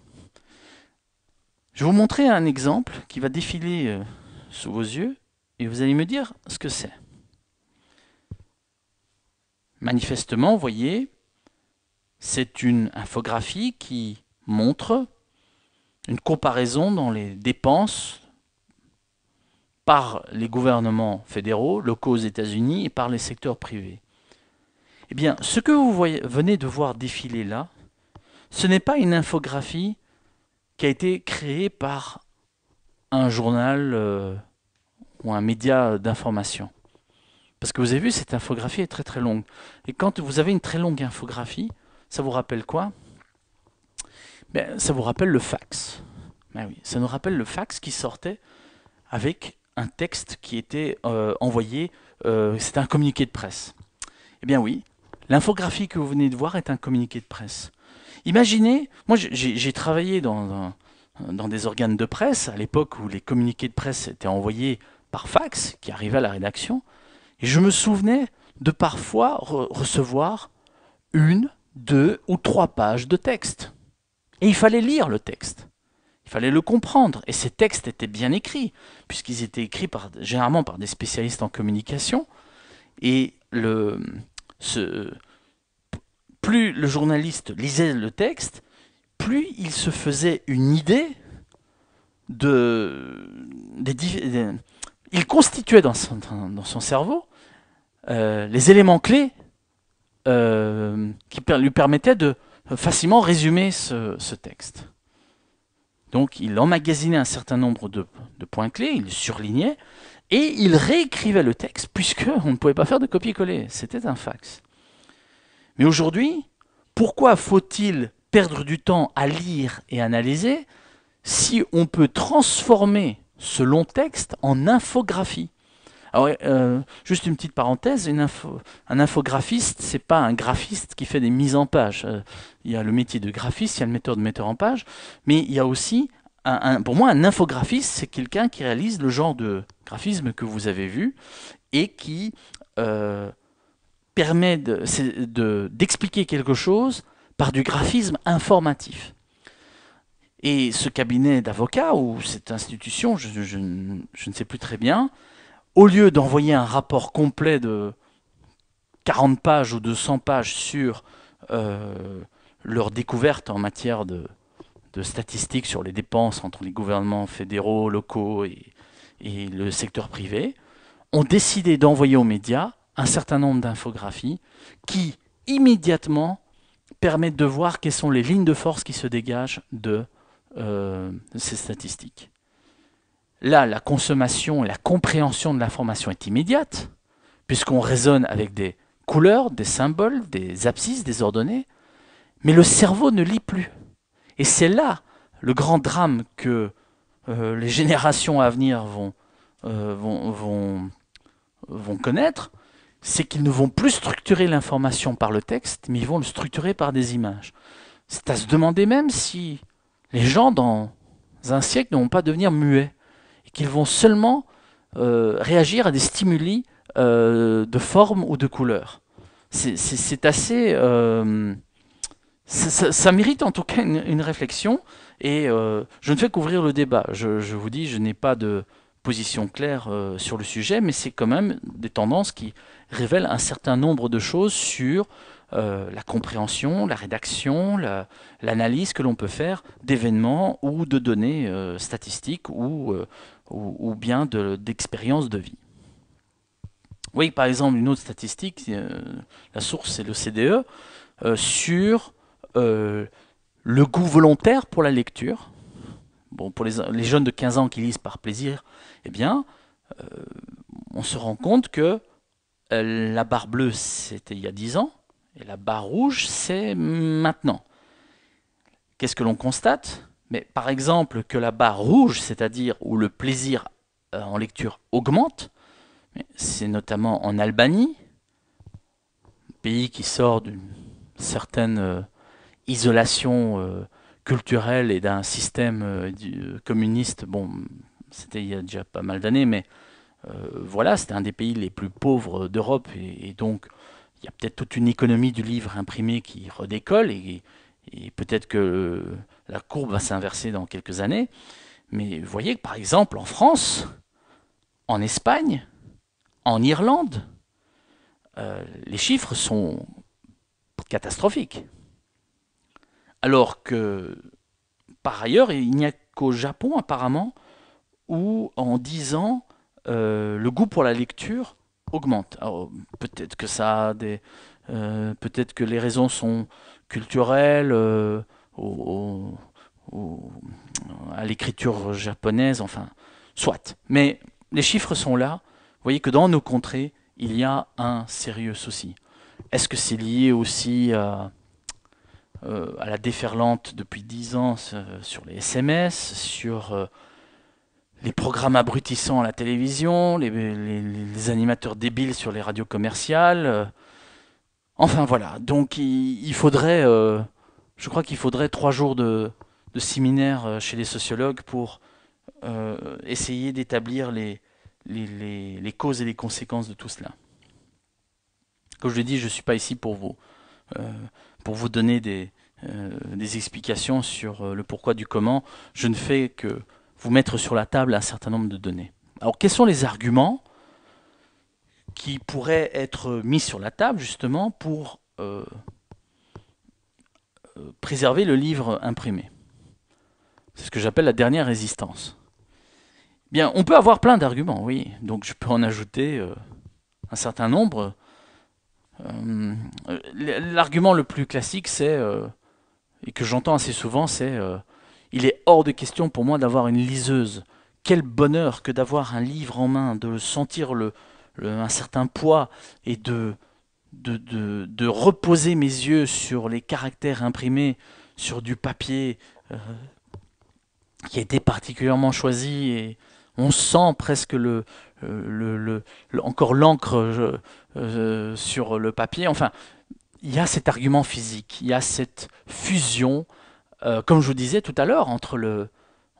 Je vais vous montrer un exemple qui va défiler euh, sous vos yeux et vous allez me dire ce que c'est. Manifestement, vous voyez, c'est une infographie qui montre une comparaison dans les dépenses par les gouvernements fédéraux, locaux aux États-Unis et par les secteurs privés. Eh bien, ce que vous voyez, venez de voir défiler là, ce n'est pas une infographie qui a été créée par un journal euh, ou un média d'information. Parce que vous avez vu, cette infographie est très très longue. Et quand vous avez une très longue infographie, ça vous rappelle quoi ben, Ça vous rappelle le fax. Ben oui, ça nous rappelle le fax qui sortait avec un texte qui était euh, envoyé, C'est euh, c'était un communiqué de presse. Eh bien oui, L'infographie que vous venez de voir est un communiqué de presse. Imaginez, moi j'ai travaillé dans, dans, des organes de presse à l'époque où les communiqués de presse étaient envoyés par fax qui arrivaient à la rédaction, et je me souvenais de parfois recevoir une, deux ou trois pages de texte. Et il fallait lire le texte. Il fallait le comprendre. Et ces textes étaient bien écrits, puisqu'ils étaient écrits par, généralement par des spécialistes en communication. Et le, plus le journaliste lisait le texte, plus il se faisait une idée de, il constituait dans son, dans son cerveau euh, les éléments clés euh, qui lui permettaient de facilement résumer ce, texte. Donc il emmagasinait un certain nombre de, de points clés, il surlignait, et il réécrivait le texte puisque on ne pouvait pas faire de copier-coller. C'était un fax. Mais aujourd'hui, pourquoi faut-il perdre du temps à lire et analyser si on peut transformer ce long texte en infographie alors, euh, juste une petite parenthèse, un infographiste, c'est pas un graphiste qui fait des mises en page. Euh, il y a le métier de graphiste, il y a le metteur de metteur en page, mais il y a aussi pour moi, un infographiste, c'est quelqu'un qui réalise le genre de graphisme que vous avez vu et qui euh, permet d'expliquer quelque chose par du graphisme informatif. Et ce cabinet d'avocats ou cette institution, je, ne sais plus très bien, au lieu d'envoyer un rapport complet de 40 pages ou de 100 pages sur euh, leur découverte en matière de de statistiques sur les dépenses entre les gouvernements fédéraux, locaux et, le secteur privé, ont décidé d'envoyer aux médias un certain nombre d'infographies qui immédiatement permettent de voir quelles sont les lignes de force qui se dégagent de euh, ces statistiques. Là, la consommation et la compréhension de l'information est immédiate, puisqu'on raisonne avec des couleurs, des symboles, des abscisses, des ordonnées, mais le cerveau ne lit plus. Et c'est là le grand drame que euh, les générations à venir euh, vont, vont, vont, connaître, c'est qu'ils ne vont plus structurer l'information par le texte, mais ils vont le structurer par des images. C'est à se demander même si les gens dans un siècle ne vont pas devenir muets, et qu'ils vont seulement euh, réagir à des stimuli de forme ou de couleur. C'est assez ça, mérite en tout cas une, réflexion et euh, je ne fais qu'ouvrir le débat. Je, vous dis, je n'ai pas de position claire euh, sur le sujet, mais c'est quand même des tendances qui révèlent un certain nombre de choses sur euh, la compréhension, la rédaction, l'analyse que l'on peut faire d'événements ou de données statistiques ou, ou, bien d'expériences de, vie. Oui, par exemple, une autre statistique, la source c'est le CDE, sur euh, le goût volontaire pour la lecture. Bon, pour les, jeunes de 15 ans qui lisent par plaisir, eh bien, euh, on se rend compte que euh, la barre bleue, c'était il y a 10 ans, et la barre rouge, c'est maintenant. Qu'est-ce que l'on constate Mais par exemple, que la barre rouge, c'est-à-dire où le plaisir en lecture augmente, c'est notamment en Albanie, pays qui sort d'une certaine isolation euh, culturelle et d'un système euh, euh, communiste, bon, c'était il y a déjà pas mal d'années, mais voilà, c'était un des pays les plus pauvres d'Europe, et, donc il y a peut-être toute une économie du livre imprimé qui redécolle, et, peut-être que la courbe va s'inverser dans quelques années. Mais vous voyez que par exemple en France, en Espagne, en Irlande, les chiffres sont catastrophiques. Alors que, par ailleurs, il n'y a qu'au Japon, apparemment, où en 10 ans, euh, le goût pour la lecture augmente. peut-être que ça euh, peut-être que les raisons sont culturelles, euh, à l'écriture japonaise, enfin, soit. Mais les chiffres sont là. Vous voyez que dans nos contrées, il y a un sérieux souci. Est-ce que c'est lié aussi à euh, à la déferlante depuis dix ans sur les SMS, sur euh, les programmes abrutissants à la télévision, les, animateurs débiles sur les radios commerciales. Euh, enfin voilà, donc il, faudrait, je crois qu'il faudrait trois jours de, séminaire chez les sociologues pour essayer d'établir les, les, causes et les conséquences de tout cela. Comme je l'ai dit, je ne suis pas ici pour vous pour vous donner des, euh, explications sur euh, le pourquoi du comment, je ne fais que vous mettre sur la table un certain nombre de données. Alors quels sont les arguments qui pourraient être mis sur la table justement pour euh, préserver le livre imprimé C'est ce que j'appelle la dernière résistance. Bien, on peut avoir plein d'arguments, oui. Donc je peux en ajouter un certain nombre euh, l'argument le plus classique, c'est, euh, et que j'entends assez souvent, c'est euh, il est hors de question pour moi d'avoir une liseuse. Quel bonheur que d'avoir un livre en main, de sentir le, un certain poids et de de, de, reposer mes yeux sur les caractères imprimés sur du papier qui a été particulièrement choisi et on sent presque le, encore l'encre euh, sur le papier. Enfin, il y a cet argument physique, il y a cette fusion, euh, comme je vous disais tout à l'heure, entre le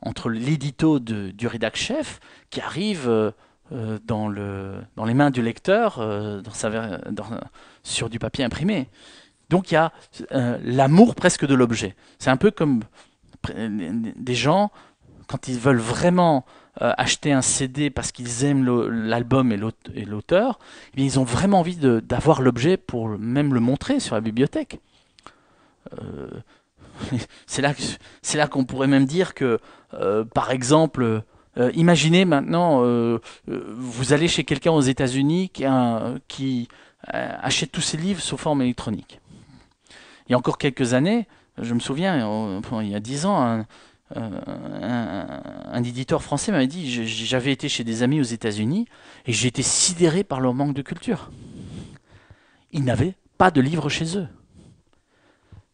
entre l'édito du rédac chef qui arrive euh, dans, le, dans les mains du lecteur sur du papier imprimé. Donc il y a l'amour presque de l'objet. C'est un peu comme des gens, quand ils veulent vraiment euh, acheter un CD parce qu'ils aiment l'album et l'auteur, eh ils ont vraiment envie d'avoir l'objet pour même le montrer sur la bibliothèque. Euh, c'est là qu'on pourrait même dire que, euh, par exemple, imaginez maintenant, vous allez chez quelqu'un aux États-Unis qui, achète tous ses livres sous forme électronique. Il y a encore quelques années, je me souviens, il y a dix ans, euh, un, éditeur français m'avait dit j'avais été chez des amis aux États-Unis et j'étais sidéré par leur manque de culture. Ils n'avaient pas de livres chez eux.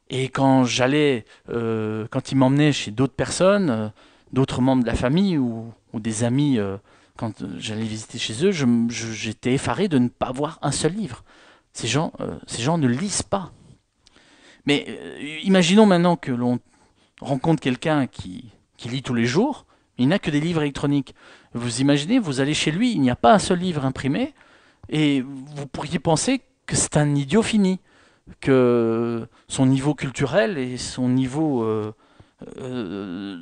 Et quand j'allais, euh, quand ils m'emmenaient chez d'autres personnes, euh, d'autres membres de la famille ou, des amis, quand j'allais visiter chez eux, j'étais effaré de ne pas voir un seul livre. Ces gens, ces gens ne lisent pas. Mais imaginons maintenant que l'on rencontre quelqu'un qui, qui lit tous les jours, il n'a que des livres électroniques. Vous imaginez, vous allez chez lui, il n'y a pas un seul livre imprimé, et vous pourriez penser que c'est un idiot fini, que son niveau culturel et son niveau, euh, euh,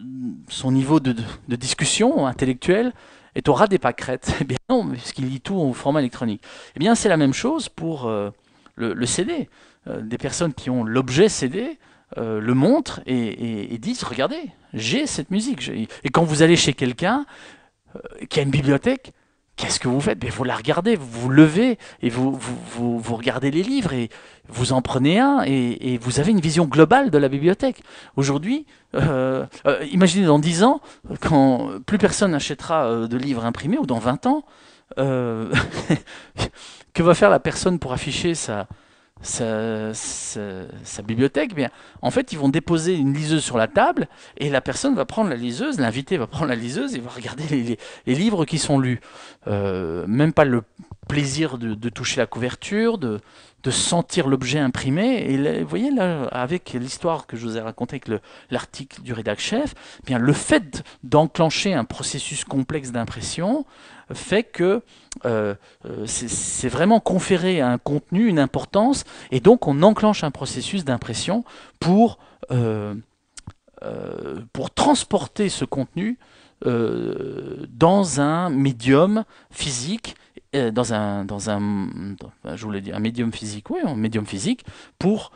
son niveau de, discussion intellectuelle est au ras des pâquerettes. Eh bien non, puisqu'il lit tout en format électronique. Eh bien c'est la même chose pour euh, le, CD. des personnes qui ont l'objet CD, euh, le montre et, disent regardez, j'ai cette musique. Et quand vous allez chez quelqu'un euh, qui a une bibliothèque, qu'est-ce que vous faites ben, Vous la regardez, vous vous levez et vous, vous, regardez les livres et vous en prenez un et, vous avez une vision globale de la bibliothèque. Aujourd'hui, euh, imaginez dans 10 ans, quand plus personne n'achètera de livres imprimés ou dans 20 ans, que va faire la personne pour afficher sa, sa, sa, bibliothèque, eh bien, en fait, ils vont déposer une liseuse sur la table et la personne va prendre la liseuse, l'invité va prendre la liseuse et va regarder les, livres qui sont lus. Euh, même pas le plaisir de, toucher la couverture, de, sentir l'objet imprimé. Et vous voyez, là, avec l'histoire que je vous ai racontée avec l'article du rédac chef, eh bien, le fait d'enclencher un processus complexe d'impression, fait que euh, euh, c'est vraiment conférer à un contenu une importance, et donc on enclenche un processus d'impression pour, euh, pour transporter ce contenu dans un médium physique dans un dans un je un médium physique oui un médium physique pour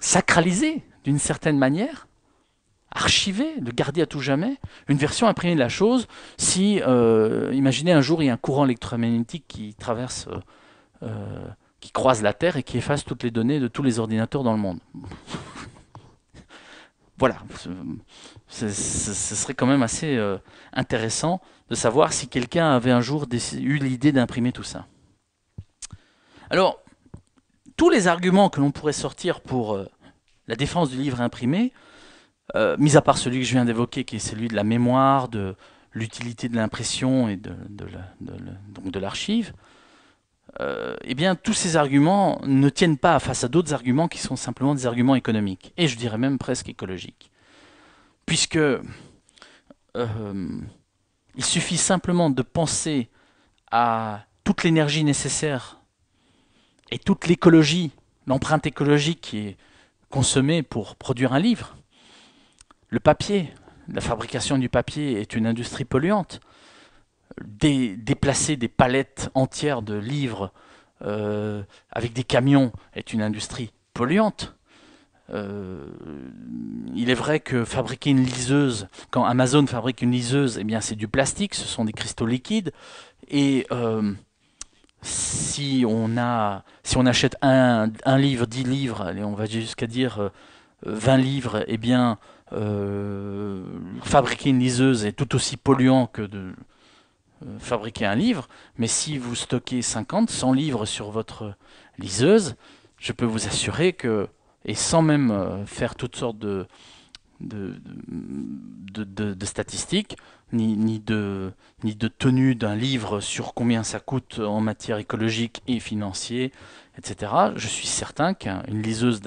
sacraliser d'une certaine manière archiver, de garder à tout jamais une version imprimée de la chose. Si, euh, imaginez un jour, il y a un courant électromagnétique qui traverse, euh, euh, qui croise la Terre et qui efface toutes les données de tous les ordinateurs dans le monde. voilà, ce serait quand même assez intéressant de savoir si quelqu'un avait un jour eu l'idée d'imprimer tout ça. Alors, tous les arguments que l'on pourrait sortir pour la défense du livre imprimé, euh, mis à part celui que je viens d'évoquer, qui est celui de la mémoire, de l'utilité de l'impression et de, de, l'archive, euh, eh bien, tous ces arguments ne tiennent pas face à d'autres arguments qui sont simplement des arguments économiques, et je dirais même presque écologiques. Puisque euh, il suffit simplement de penser à toute l'énergie nécessaire et toute l'écologie, l'empreinte écologique qui est consommée pour produire un livre, le papier, la fabrication du papier est une industrie polluante. déplacer des palettes entières de livres euh, avec des camions est une industrie polluante. Euh, il est vrai que fabriquer une liseuse, quand Amazon fabrique une liseuse, eh bien c'est du plastique, ce sont des cristaux liquides. Et euh, si on a, si on achète un, livre, dix livres, allez, on va jusqu'à dire 20 livres, eh bien euh, fabriquer une liseuse est tout aussi polluant que de euh, fabriquer un livre, mais si vous stockez 50, 100 livres sur votre liseuse, je peux vous assurer que, et sans même euh, faire toutes sortes de, statistiques, ni, de, ni de tenue d'un livre sur combien ça coûte en matière écologique et financière, etc. Je suis certain qu'une liseuse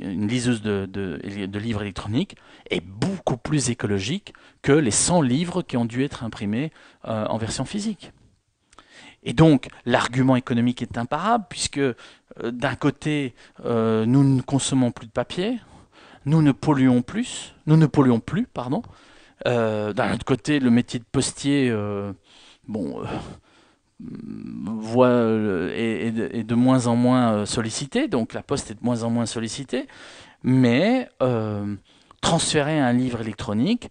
une liseuse de, livres électroniques est beaucoup plus écologique que les 100 livres qui ont dû être imprimés euh, en version physique. Et donc l'argument économique est imparable puisque euh, d'un côté euh, nous ne consommons plus de papier, nous ne polluons plus, nous ne polluons plus, pardon. d'un autre côté le métier de postier, bon voit euh, est, de moins en moins euh, sollicité, donc la poste est de moins en moins sollicitée, mais euh, transférer un livre électronique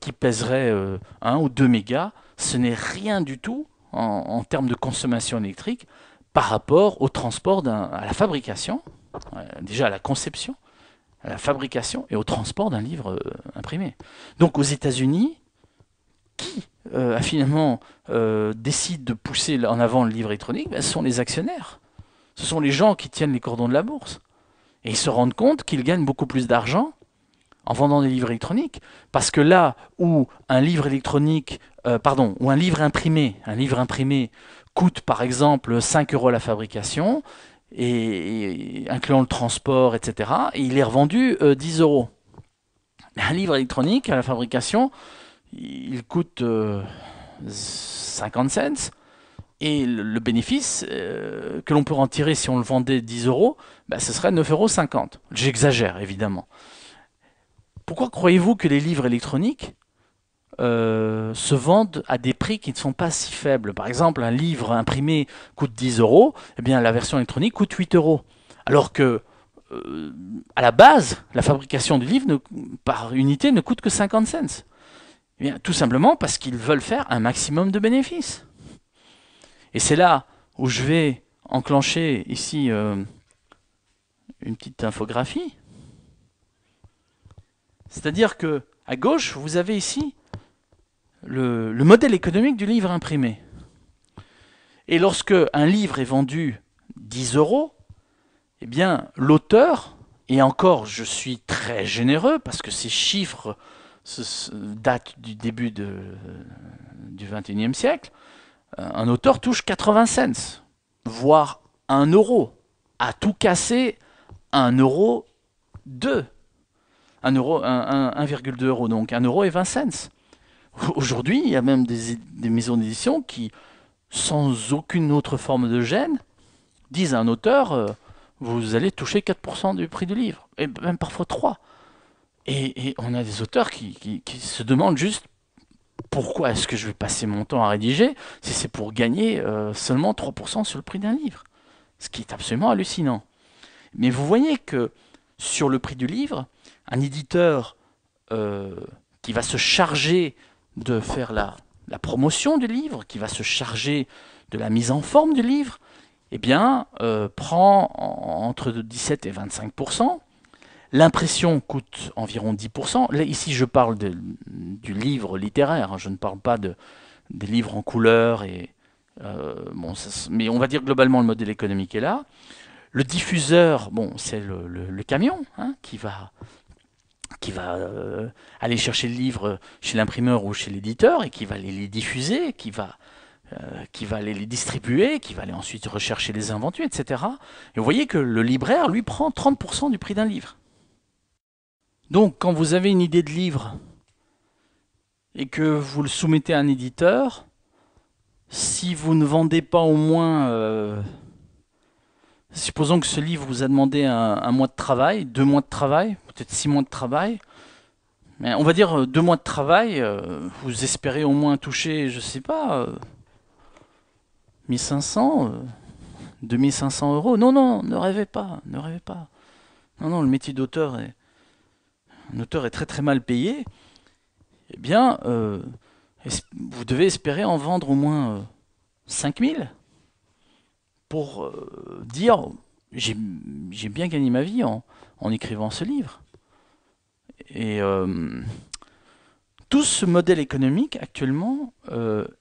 qui pèserait 1 ou 2 mégas, ce n'est rien du tout en, en, termes de consommation électrique par rapport au transport, à la fabrication, déjà à la conception, à la fabrication et au transport d'un livre imprimé. Donc aux États-Unis, qui euh, finalement euh, décide de pousser en avant le livre électronique, ben, ce sont les actionnaires. Ce sont les gens qui tiennent les cordons de la bourse. Et ils se rendent compte qu'ils gagnent beaucoup plus d'argent en vendant des livres électroniques. Parce que là où un livre électronique, euh, pardon, où un livre imprimé, un livre imprimé coûte par exemple 5 euros la fabrication, et, incluant le transport, etc., et il est revendu 10 euros. Un livre électronique à la fabrication, il coûte 50 euh, cents. Et le, bénéfice euh, que l'on peut en tirer si on le vendait 10 euros, bah, ce serait 9,50 euros. J'exagère, évidemment. Pourquoi croyez-vous que les livres électroniques euh, se vendent à des prix qui ne sont pas si faibles Par exemple, un livre imprimé coûte 10 euros, eh bien la version électronique coûte 8 euros. Alors que à la base, la fabrication du livre par unité ne coûte que 50 cents. Eh tout simplement parce qu'ils veulent faire un maximum de bénéfices. Et c'est là où je vais enclencher ici euh, une petite infographie. C'est-à-dire que à gauche, vous avez ici le, modèle économique du livre imprimé. Et lorsque un livre est vendu 10 euros, eh bien l'auteur, et encore je suis très généreux parce que ces chiffres date du début de, du 21e siècle, euh, un auteur touche 80 cents, voire 1 euro. À tout casser, 1 euro 2. 1,2 euro, donc 1 euro et 20 cents. Aujourd'hui, il y a même des, maisons d'édition qui, sans aucune autre forme de gêne, disent à un auteur, euh, vous allez toucher 4% du prix du livre, et même parfois 3. Et, on a des auteurs qui, se demandent juste pourquoi est-ce que je vais passer mon temps à rédiger si c'est pour gagner euh, seulement 3% sur le prix d'un livre Ce qui est absolument hallucinant. Mais vous voyez que sur le prix du livre, un éditeur euh, qui va se charger de faire la, promotion du livre, qui va se charger de la mise en forme du livre, eh bien, euh, prend entre 17 et 25 L'impression coûte environ 10%. ici, je parle du livre littéraire, hein. je ne parle pas de, des livres en couleur. Euh, mais on va dire globalement, le modèle économique est là. Le diffuseur, bon, c'est le, camion hein, qui va, euh, aller chercher le livre chez l'imprimeur ou chez l'éditeur et qui va les, les diffuser, euh, qui va, aller les distribuer, qui va aller ensuite rechercher les inventus, etc. Et vous voyez que le libraire, lui, prend 30% du prix d'un livre. Donc quand vous avez une idée de livre et que vous le soumettez à un éditeur, si vous ne vendez pas au moins... Euh, supposons que ce livre vous a demandé un, mois de travail, deux mois de travail, peut-être six mois de travail. Mais on va dire euh, deux mois de travail, euh, vous espérez au moins toucher, je sais pas, 1500, 2500 euros. Non, non, ne rêvez pas, ne rêvez pas. Non, non, le métier d'auteur est un auteur est très très mal payé, eh bien, euh, vous devez espérer en vendre au moins 5000 euh, pour euh, dire j'ai bien gagné ma vie en, écrivant ce livre. Et tout ce modèle économique actuellement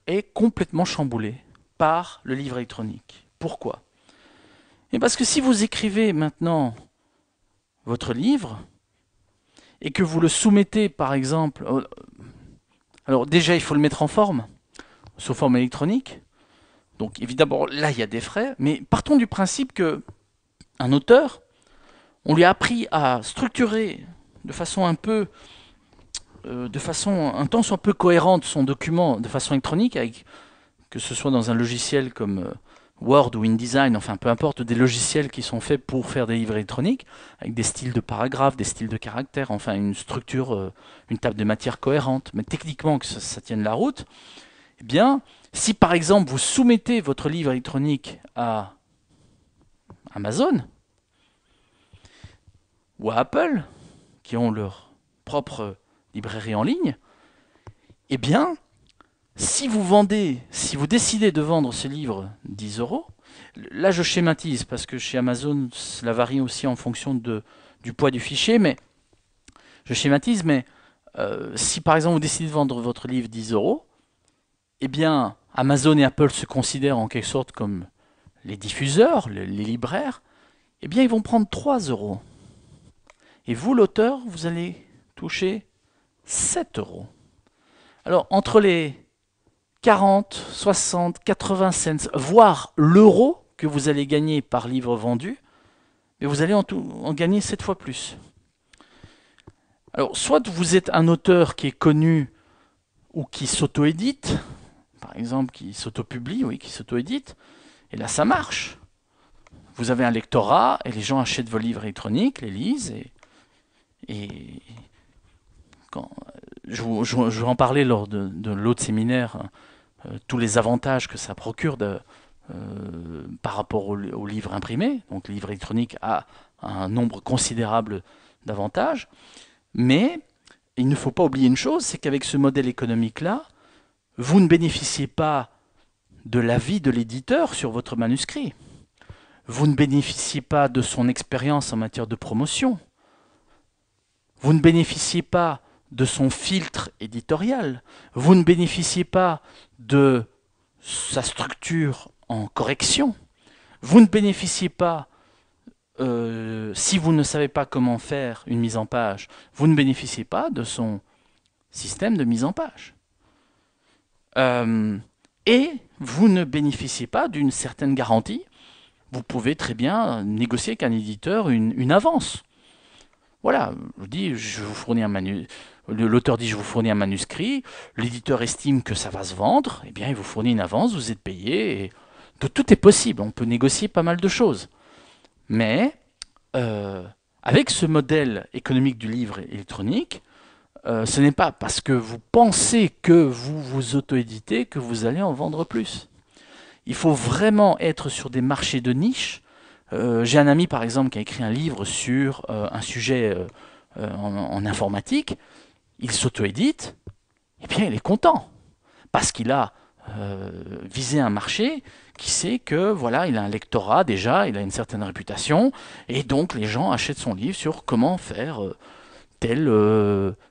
est complètement chamboulé par le livre électronique. Pourquoi Et eh parce que si vous écrivez maintenant votre livre, et que vous le soumettez par exemple... Alors déjà, il faut le mettre en forme, sous forme électronique. Donc évidemment, là, il y a des frais, mais partons du principe que un auteur, on lui a appris à structurer de façon un peu euh, de façon un temps soit peu cohérente son document de façon électronique avec que ce soit dans un logiciel comme euh, Word ou InDesign, enfin peu importe, des logiciels qui sont faits pour faire des livres électroniques, avec des styles de paragraphes, des styles de caractères, enfin une structure, euh, une table de matière cohérente, mais techniquement que ça, ça tienne la route, eh bien, si par exemple vous soumettez votre livre électronique à Amazon ou à Apple, qui ont leur propre librairie en ligne, eh bien, si vous vendez, si vous décidez de vendre ce livre 10 euros, là je schématise parce que chez Amazon cela varie aussi en fonction de, du poids du fichier, mais je schématise, mais euh, si par exemple vous décidez de vendre votre livre 10 euros, et eh bien Amazon et Apple se considèrent en quelque sorte comme les diffuseurs, les, libraires, et eh bien ils vont prendre 3 euros. Et vous, l'auteur, vous allez toucher 7 euros. Alors entre les 40, 60, 80 cents, voire l'euro que vous allez gagner par livre vendu, mais vous allez en, gagner 7 fois plus. Alors, soit vous êtes un auteur qui est connu ou qui s'auto-édite, par exemple, qui s'auto-publie, oui, qui s'auto-édite, et là ça marche. Vous avez un lectorat et les gens achètent vos livres électroniques, les lisent, et, quand, je, vous en parlais lors de l'autre séminaire hein. Euh, tous les avantages que ça procure euh, par rapport aux au, livre imprimé. Donc le livre électronique a un nombre considérable d'avantages. Mais il ne faut pas oublier une chose, c'est qu'avec ce modèle économique-là, vous ne bénéficiez pas de l'avis de l'éditeur sur votre manuscrit. Vous ne bénéficiez pas de son expérience en matière de promotion. Vous ne bénéficiez pas de son filtre éditorial, vous ne bénéficiez pas de sa structure en correction, vous ne bénéficiez pas, euh, si vous ne savez pas comment faire une mise en page, vous ne bénéficiez pas de son système de mise en page. Euh, et vous ne bénéficiez pas d'une certaine garantie. Vous pouvez très bien négocier avec un éditeur une avance voilà, je dis, je vous fournis un manuscrit. L'auteur dit je vous fournis un manuscrit, l'éditeur estime que ça va se vendre, eh bien il vous fournit une avance, vous êtes payé. Et... tout est possible, on peut négocier pas mal de choses. Mais euh, avec ce modèle économique du livre électronique, euh, ce n'est pas parce que vous pensez que vous vous auto-éditez que vous allez en vendre plus. Il faut vraiment être sur des marchés de niche euh, j'ai un ami, par exemple, qui a écrit un livre sur euh, un sujet euh, en, informatique. Il s'auto-édite, et eh bien, il est content parce qu'il a visé un marché qui sait que voilà, il a un lectorat déjà, il a une certaine réputation, et donc les gens achètent son livre sur comment faire telle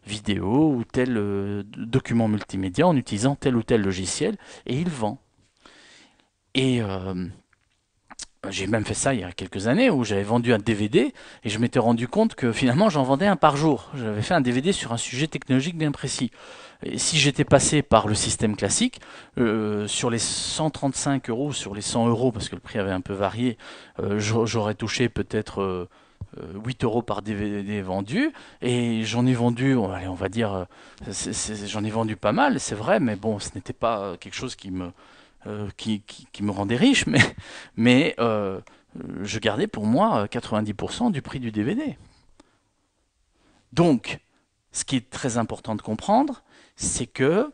vidéo ou tel document multimédia en utilisant tel ou tel logiciel, et il vend. Et bah, j'ai même fait ça il y a quelques années où j'avais vendu un DVD et je m'étais rendu compte que finalement j'en vendais un par jour. J'avais fait un DVD sur un sujet technologique bien précis. Et si j'étais passé par le système classique, euh, sur les 135 euros, sur les 100 euros, parce que le prix avait un peu varié, euh, j'aurais touché peut-être 8 euh, euros par DVD vendu. Et j'en ai vendu, allez, on va dire, j'en ai vendu pas mal, c'est vrai, mais bon, ce n'était pas quelque chose qui me euh, qui, me rendait riche, mais, euh, je gardais pour moi 90% euh, du prix du DVD. Donc, ce qui est très important de comprendre, c'est que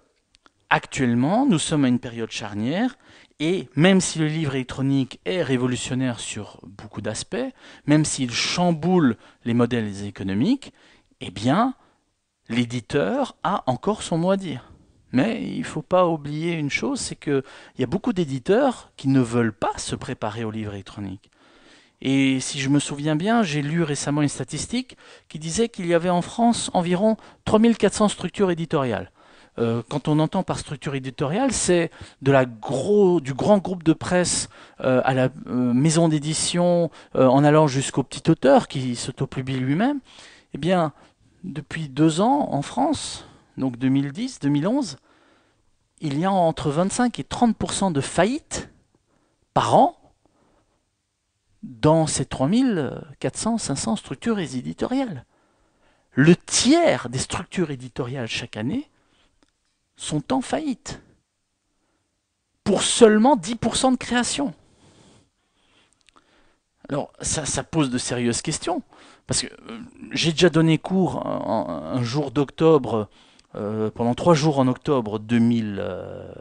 actuellement, nous sommes à une période charnière et même si le livre électronique est révolutionnaire sur beaucoup d'aspects, même s'il chamboule les modèles économiques, eh bien, l'éditeur a encore son mot à dire. Mais il ne faut pas oublier une chose, c'est qu'il y a beaucoup d'éditeurs qui ne veulent pas se préparer au livre électronique. Et si je me souviens bien, j'ai lu récemment une statistique qui disait qu'il y avait en France environ 3400 structures éditoriales. Euh, quand on entend par structure éditoriale, c'est de la du grand groupe de presse euh, à la euh, maison d'édition, en allant jusqu'au petit auteur qui s'autopublie lui-même. Eh bien, depuis deux ans, en France, donc 2010, 2011, il y a entre 25 et 30 de faillites par an dans ces 3400, 500 structures éditoriales. Le tiers des structures éditoriales chaque année sont en faillite pour seulement 10% de création. Alors ça, pose de sérieuses questions, parce que euh, j'ai déjà donné cours un jour d'octobre euh, pendant trois jours en octobre 2010, euh,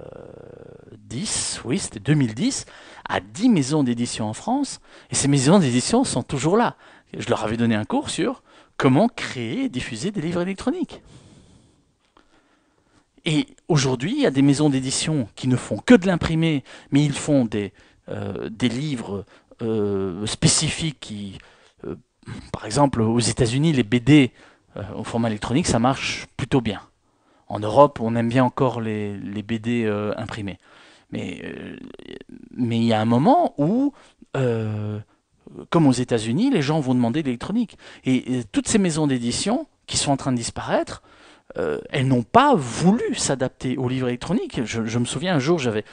oui c'était 2010, à 10 maisons d'édition en France, et ces maisons d'édition sont toujours là. Je leur avais donné un cours sur comment créer et diffuser des livres électroniques. Et aujourd'hui, il y a des maisons d'édition qui ne font que de l'imprimé mais ils font des, euh, livres spécifiques qui, par exemple, aux États-Unis, les BD au format électronique, ça marche plutôt bien en Europe, on aime bien encore les, BD euh, imprimés. Euh, mais il y a un moment où, euh, comme aux États-Unis, les gens vont demander de l'électronique. Et, toutes ces maisons d'édition qui sont en train de disparaître, elles n'ont pas voulu s'adapter aux livres électroniques. Je, me souviens un jour, j'avais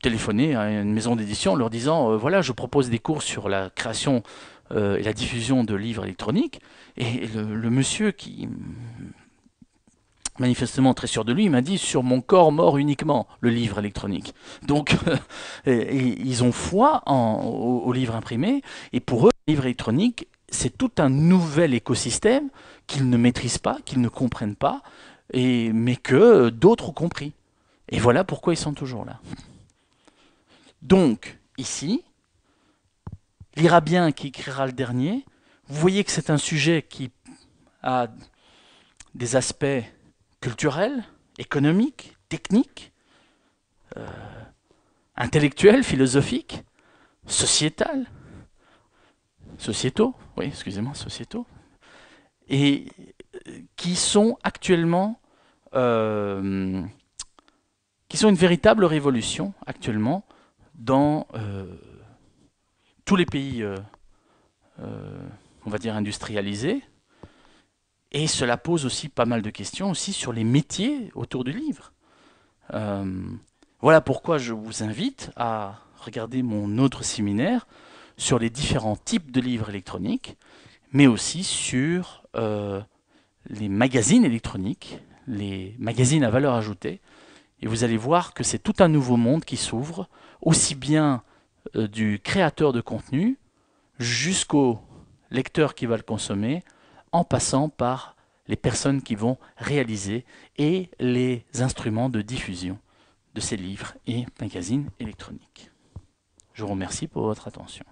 téléphoné à une maison d'édition leur disant voilà, je propose des cours sur la création et la diffusion de livres électroniques. Et le monsieur qui manifestement très sûr de lui, il m'a dit sur mon corps mort uniquement le livre électronique. Donc ils ont foi au, livre imprimé et pour eux le livre électronique c'est tout un nouvel écosystème qu'ils ne maîtrisent pas, qu'ils ne comprennent pas, et, mais que d'autres ont compris. Et voilà pourquoi ils sont toujours là. Donc ici, l'ira bien qui écrira le dernier. Vous voyez que c'est un sujet qui a des aspects culturelle, économique, technique, euh, intellectuelle, philosophique, sociétale, sociétaux, oui, excusez-moi, sociétaux, et euh, qui sont actuellement, euh, qui sont une véritable révolution actuellement dans euh, tous les pays, on va dire, industrialisés, et cela pose aussi pas mal de questions aussi sur les métiers autour du livre. Euh, voilà pourquoi je vous invite à regarder mon autre séminaire sur les différents types de livres électroniques, mais aussi sur euh, les magazines électroniques, les magazines à valeur ajoutée. Et vous allez voir que c'est tout un nouveau monde qui s'ouvre, aussi bien euh, du créateur de contenu jusqu'au lecteur qui va le consommer, en passant par les personnes qui vont réaliser et les instruments de diffusion de ces livres et magazines électroniques. Je vous remercie pour votre attention.